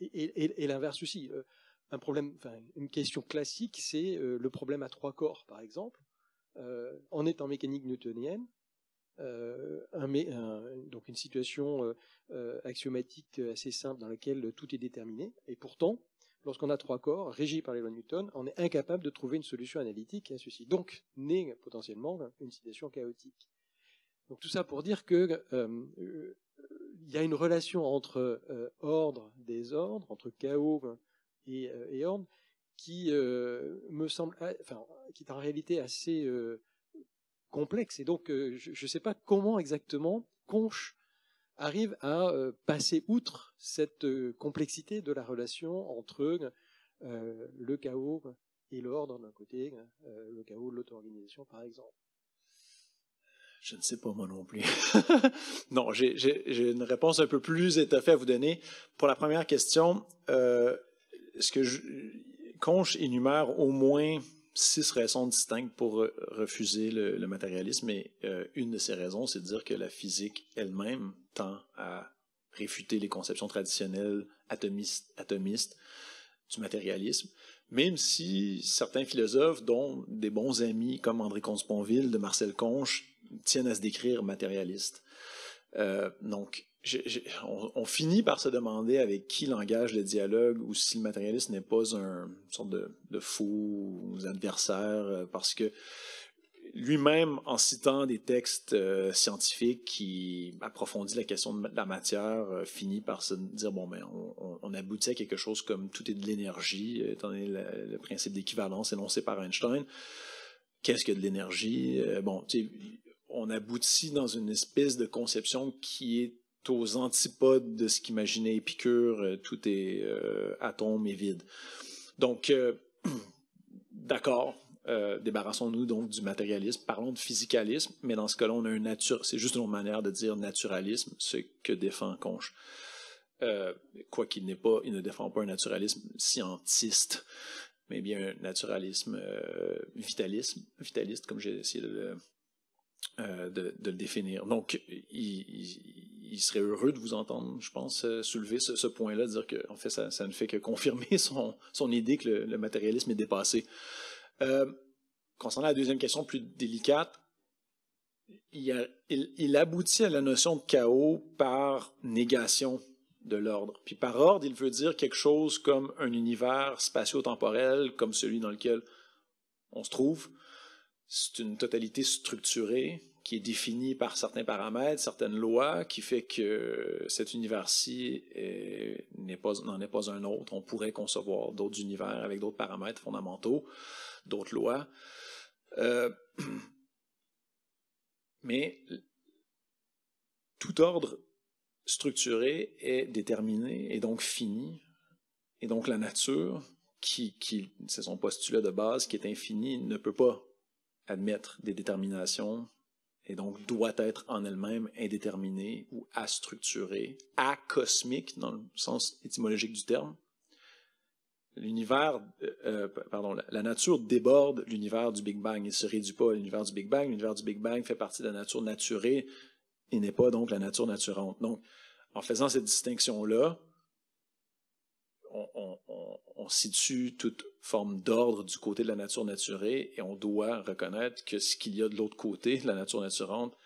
et, l'inverse aussi. un problème, une question classique, c'est le problème à trois corps, par exemple. en étant mécanique newtonienne, euh, donc une situation euh, euh, axiomatique assez simple dans laquelle tout est déterminé. Et pourtant, lorsqu'on a trois corps régis par les lois de Newton, on est incapable de trouver une solution analytique à ceci. Donc, naît potentiellement une situation chaotique. Donc tout ça pour dire que y a une relation entre ordre, désordre, entre chaos et, et ordre, qui me semble, qui est en réalité assez complexe. Et donc, euh, je ne sais pas comment exactement Conche arrive à euh, passer outre cette euh, complexité de la relation entre le chaos et l'ordre d'un côté, le chaos de l'auto-organisation par exemple. Je ne sais pas moi non plus. (laughs) non, j'ai une réponse un peu plus étoffée à vous donner. Pour la première question, ce que Conche énumère au moins six raisons distinctes pour refuser le, matérialisme, et euh, une de ces raisons, c'est de dire que la physique elle-même tend à réfuter les conceptions traditionnelles atomistes, du matérialisme, même si certains philosophes, dont des bons amis comme André comte de Marcel Conche, tiennent à se décrire matérialistes. Euh, donc, on, finit par se demander avec qui l'engage le dialogue ou si le matérialiste n'est pas un une sorte de, faux adversaire euh, parce que lui-même, en citant des textes euh, scientifiques qui approfondissent la question de la matière, finit par se dire bon, mais ben, on, aboutit à quelque chose comme tout est de l'énergie, étant donné le, principe d'équivalence énoncé par Einstein. Qu'est-ce que de l'énergie euh, Bon, on aboutit dans une espèce de conception qui est aux antipodes de ce qu'imaginait Épicure, euh, tout est atomes euh, atome et vide. Donc, euh, (clears throat) d'accord, débarrassons-nous donc du matérialisme, parlons de physicalisme, mais dans ce cas-là, a nature, c'est juste une manière de dire naturalisme, ce que défend Conche. quoi qu'il n'est pas, il ne défend pas un naturalisme scientiste, mais bien un naturalisme vitalisme, vitaliste, comme j'ai essayé de le euh, de, le définir. Donc, il, serait heureux de vous entendre, je pense, euh, soulever ce, point-là, dire que, fait, ça, ne fait que confirmer (laughs) son, idée que le, matérialisme est dépassé. Euh, concernant la deuxième question plus délicate, il, il, aboutit à la notion de chaos par négation de l'ordre. Puis par ordre, il veut dire quelque chose comme un univers spatio-temporel, comme celui dans lequel on se trouve, c'est une totalité structurée qui est définie par certains paramètres, certaines lois, qui fait que cet univers-ci n'en est, pas un autre. On pourrait concevoir d'autres univers avec d'autres paramètres fondamentaux, d'autres lois. Euh, (clears throat) mais tout ordre structuré est déterminé et donc fini. Et donc la nature, qui, qui c'est son postulat de base, qui est infini, ne peut pas admettre des déterminations et donc doit être en elle-même indéterminée ou astructurée, acosmique dans le sens étymologique du terme. L'univers, euh, euh, pardon, la nature déborde l'univers du Big Bang. Il ne se réduit pas à l'univers du Big Bang. L'univers du Big Bang fait partie de la nature naturée et n'est pas donc la nature naturante. Donc, en faisant cette distinction-là, on, situe toute forme d'ordre du côté de la nature naturée et on doit reconnaître que ce qu'il y a de l'autre côté, (laughs) la nature naturante,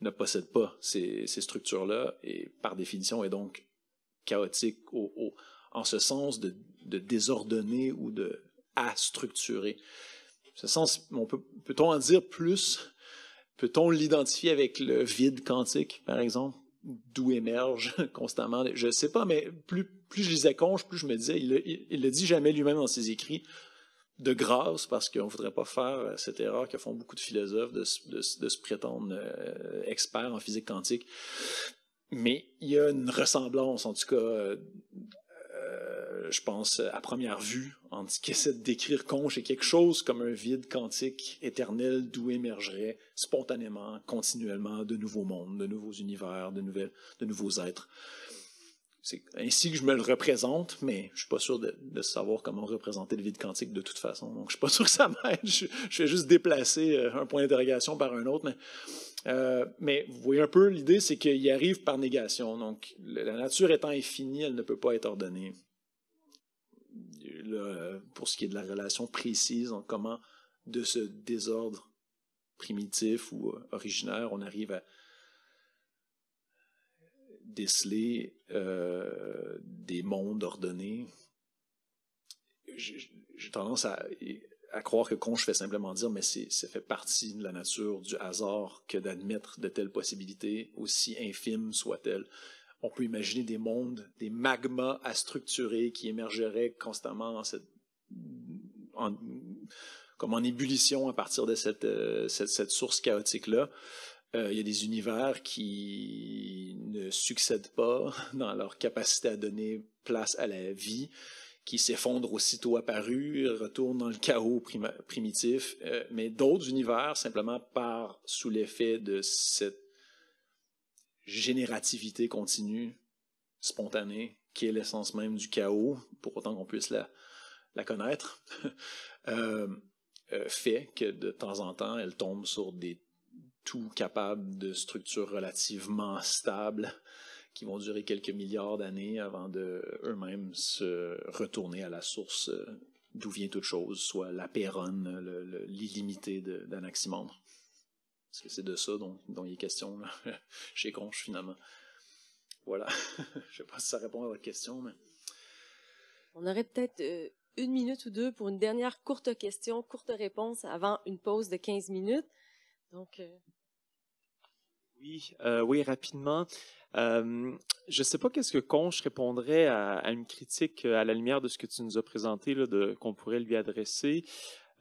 ne possède pas ces, structures-là et par définition est donc chaotique en ce sens de, de désordonné ou de astructuré. Ce peut-on en dire plus? Peut-on l'identifier avec le vide quantique, par exemple? d'où émerge (laughs) constamment. Je ne sais pas, mais plus, plus je les Conche, plus je me disais, il ne le dit jamais lui-même dans ses écrits, de grâce, parce qu'on ne voudrait pas faire euh, cette erreur que font beaucoup de philosophes de, se prétendre euh, experts en physique quantique. Mais il y a une ressemblance, en tout cas, euh, euh, je pense, euh, à première vue, en ce essaie de décrire Conche est quelque chose comme un vide quantique éternel d'où émergerait spontanément, continuellement, de nouveaux mondes, de nouveaux univers, de, nouveaux êtres. C'est ainsi que je me le représente, mais je ne suis pas sûr de, savoir comment représenter le vide quantique de toute façon. Donc, je suis pas (laughs) sûr que ça m'aide. Je, vais juste déplacer euh, un point d'interrogation par un autre. Mais, mais vous voyez un peu, l'idée, c'est qu'il arrive par négation. Donc, la nature étant infinie, elle ne peut pas être ordonnée pour ce qui est de la relation précise, en comment de ce désordre primitif ou euh, originaire, on arrive à déceler euh, des mondes ordonnés. J'ai tendance à, à, croire que con, je fais simplement dire, mais ça fait partie de la nature du hasard que d'admettre de telles possibilités, aussi infimes soient-elles on peut imaginer des mondes, des magmas à structurer qui émergeraient constamment comme en ébullition à partir de cette, euh, source chaotique-là. Euh, il y a des univers qui ne succèdent pas (laughs) dans leur capacité à donner place à la vie, qui s'effondrent aussitôt apparus, retournent dans le chaos primitif, euh, mais d'autres univers, simplement par sous l'effet de cette générativité continue, spontanée, qui est l'essence même du chaos, pour autant qu'on puisse la, connaître, (laughs) euh, euh, fait que de temps en temps, elle tombe sur des tout capables de structures relativement stables qui vont durer quelques milliards d'années avant de eux-mêmes se retourner à la source euh, d'où vient toute chose, soit la l'illimité d'Anaximandre. Parce que c'est de ça dont, dont il est question (laughs) chez Conche finalement. Voilà. (laughs) Je sais pas si ça répond à votre question, On aurait peut-être euh, une minute ou deux pour une dernière courte question, courte réponse avant une pause de 15 minutes. Donc. Euh. Oui, euh, oui, rapidement. je ne sais pas qu'est-ce que Conche répondrait à, une critique à la lumière de ce que tu nous as présenté, qu'on pourrait lui adresser.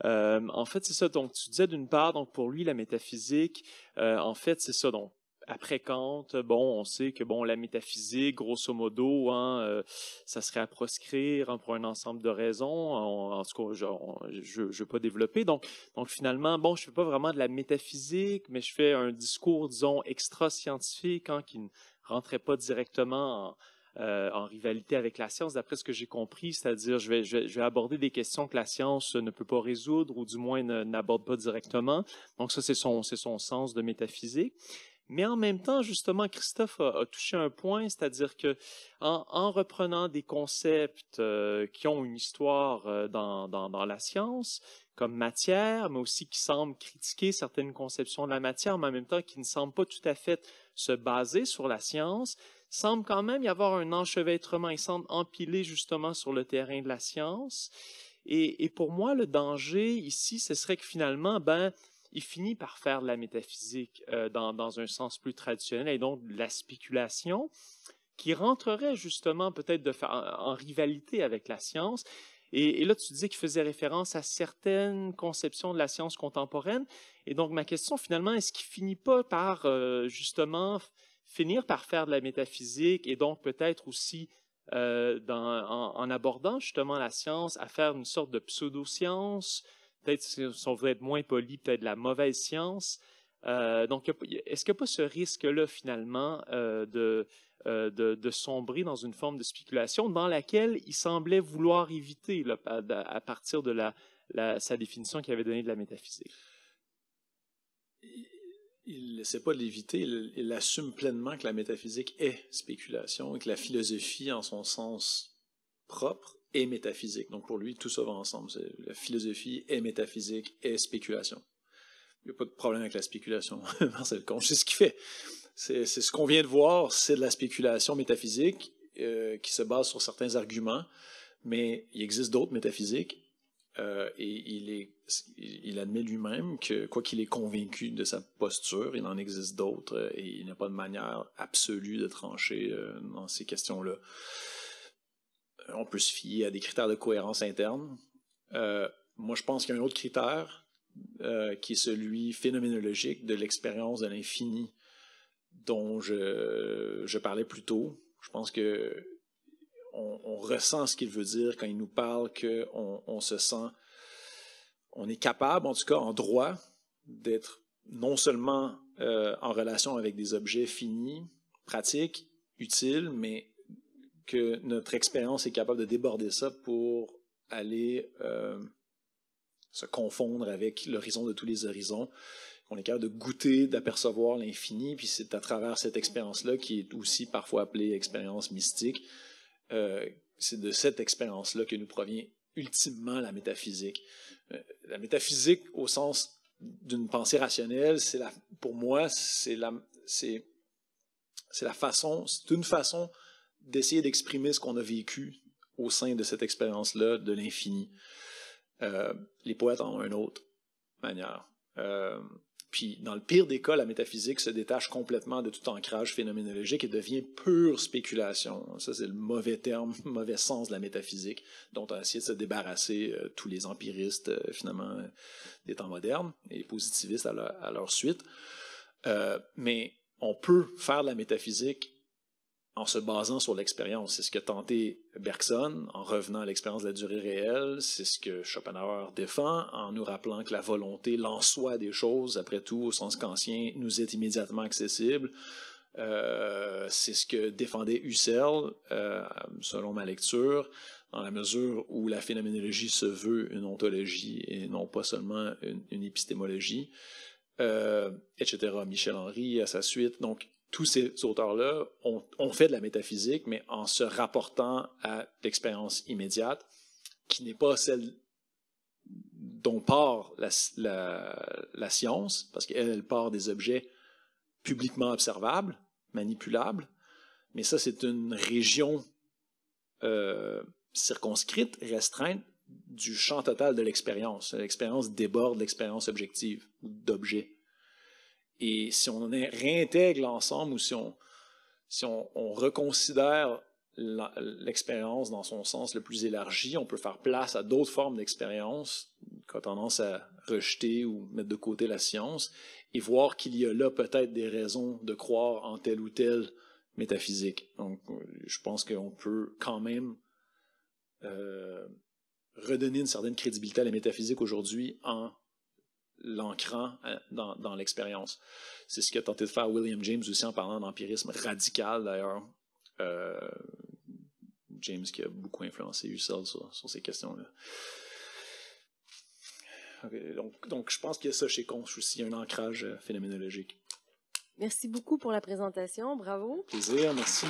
Euh, en fait, c'est ça. Donc, tu disais d'une part, donc pour lui, la métaphysique, euh, en fait, c'est ça. Donc, après Kant, bon, on sait que bon, la métaphysique, grosso modo, hein, euh, ça serait à proscrire hein, pour un ensemble de raisons. en tout cas, je ne veux pas développer. Donc, donc finalement, bon, je fais pas vraiment de la métaphysique, mais je fais un discours, disons, extra-scientifique, hein, qui ne rentrait pas directement en, euh, en rivalité avec la science, d'après ce que j'ai compris, c'est-à-dire je vais, je, aborder des questions que la science ne peut pas résoudre ou du moins n'aborde pas directement. Donc ça, c'est son, son sens de métaphysique. Mais en même temps, justement, Christophe a, touché un point, c'est-à-dire que en, reprenant des concepts euh, qui ont une histoire euh, dans, dans, dans, la science, comme matière, mais aussi qui semblent critiquer certaines conceptions de la matière, mais en même temps qui ne semblent pas tout à fait se baser sur la science, semble quand même y avoir un enchevêtrement. il semble empiler justement sur le terrain de la science. Et, pour moi, le danger ici, ce serait que finalement, ben, il finit par faire de la métaphysique euh, dans, dans, un sens plus traditionnel et donc de la spéculation qui rentrerait justement peut-être de en, en, rivalité avec la science. Et, là, tu disais qu'il faisait référence à certaines conceptions de la science contemporaine. Et donc, ma question finalement, est-ce qu'il finit pas par euh, justement finir par faire de la métaphysique et donc peut-être aussi euh, dans, en, abordant justement la science, à faire une sorte de pseudo-science, peut-être si on veut être moins poli, peut-être de la mauvaise science. Euh, donc, est-ce qu'il n'y a pas ce risque-là finalement euh, de, de, sombrer dans une forme de spéculation dans laquelle il semblait vouloir éviter à, partir de la, sa définition qu'il avait donnée de la métaphysique? il ne sait pas de l'éviter, il, assume pleinement que la métaphysique est spéculation et que la philosophie, en son sens propre, est métaphysique. Donc pour lui, tout ça va ensemble. La philosophie est métaphysique, et spéculation. Il n'y a pas de problème avec la spéculation. (laughs) Marcel c'est ce qu'il fait. C'est ce qu'on vient de voir, c'est de la spéculation métaphysique euh, qui se base sur certains arguments, mais il existe d'autres métaphysiques euh, et il, est, il admet lui-même que, quoi qu'il est convaincu de sa posture, il en existe d'autres euh, et il n'a pas de manière absolue de trancher euh, dans ces questions-là. On peut se fier à des critères de cohérence interne. moi, je pense qu'il y a un autre critère qui est celui phénoménologique de l'expérience de l'infini dont je, je parlais plus tôt. Je pense que on, ressent ce qu'il veut dire quand il nous parle, qu'on on se sent, on est capable, en tout cas en droit, d'être non seulement euh, en relation avec des objets finis, pratiques, utiles, mais que notre expérience est capable de déborder ça pour aller euh, se confondre avec l'horizon de tous les horizons. On est capable de goûter, d'apercevoir l'infini, puis c'est à travers cette expérience-là qui est aussi parfois appelée expérience mystique. Euh, c'est de cette expérience-là que nous provient ultimement la métaphysique. Euh, la métaphysique, au sens d'une pensée rationnelle, c'est la, pour moi, c'est la, c'est, c'est la façon, c'est une façon d'essayer d'exprimer ce qu'on a vécu au sein de cette expérience-là de l'infini. Euh, les poètes ont une autre manière. Puis, dans le pire des cas, la métaphysique se détache complètement de tout ancrage phénoménologique et devient pure spéculation. Ça, c'est le mauvais terme, le (laughs) mauvais sens de la métaphysique dont ont essayé de se débarrasser euh, tous les empiristes, euh, finalement, euh, des temps modernes et positivistes à, leur, à leur suite. mais on peut faire de la métaphysique en se basant sur l'expérience. C'est ce que tentait Bergson en revenant à l'expérience de la durée réelle, c'est ce que Schopenhauer défend en nous rappelant que la volonté, l'en soi des choses, après tout, au sens qu'ancien, nous est immédiatement accessible. Euh, c'est ce que défendait Husserl, euh, selon ma lecture, dans la mesure où la phénoménologie se veut une ontologie et non pas seulement une, épistémologie, euh, etc. Michel Henry à sa suite. Donc, tous ces auteurs-là ont, fait de la métaphysique, mais en se rapportant à l'expérience immédiate, qui n'est pas celle dont part la, science, parce qu'elle part des objets publiquement observables, manipulables, mais ça, c'est une région euh, circonscrite, restreinte du champ total de l'expérience. L'expérience déborde l'expérience objective d'objet. Et si on réintègre l'ensemble ou si on, si on, reconsidère l'expérience dans son sens le plus élargi, on peut faire place à d'autres formes d'expérience ont tendance à rejeter ou mettre de côté la science et voir qu'il y a là peut-être des raisons de croire en telle ou telle métaphysique. Donc, je pense qu'on peut quand même euh, redonner une certaine crédibilité à la métaphysique aujourd'hui en l'ancrant euh, dans, l'expérience. C'est ce qu'a tenté de faire William James aussi en parlant d'empirisme radical d'ailleurs. Euh, James qui a beaucoup influencé Husserl sur, ces questions-là. donc, donc, je pense qu'il y a ça chez Conch aussi, un ancrage euh, phénoménologique. Merci beaucoup pour la présentation. Bravo. Plaisir, merci.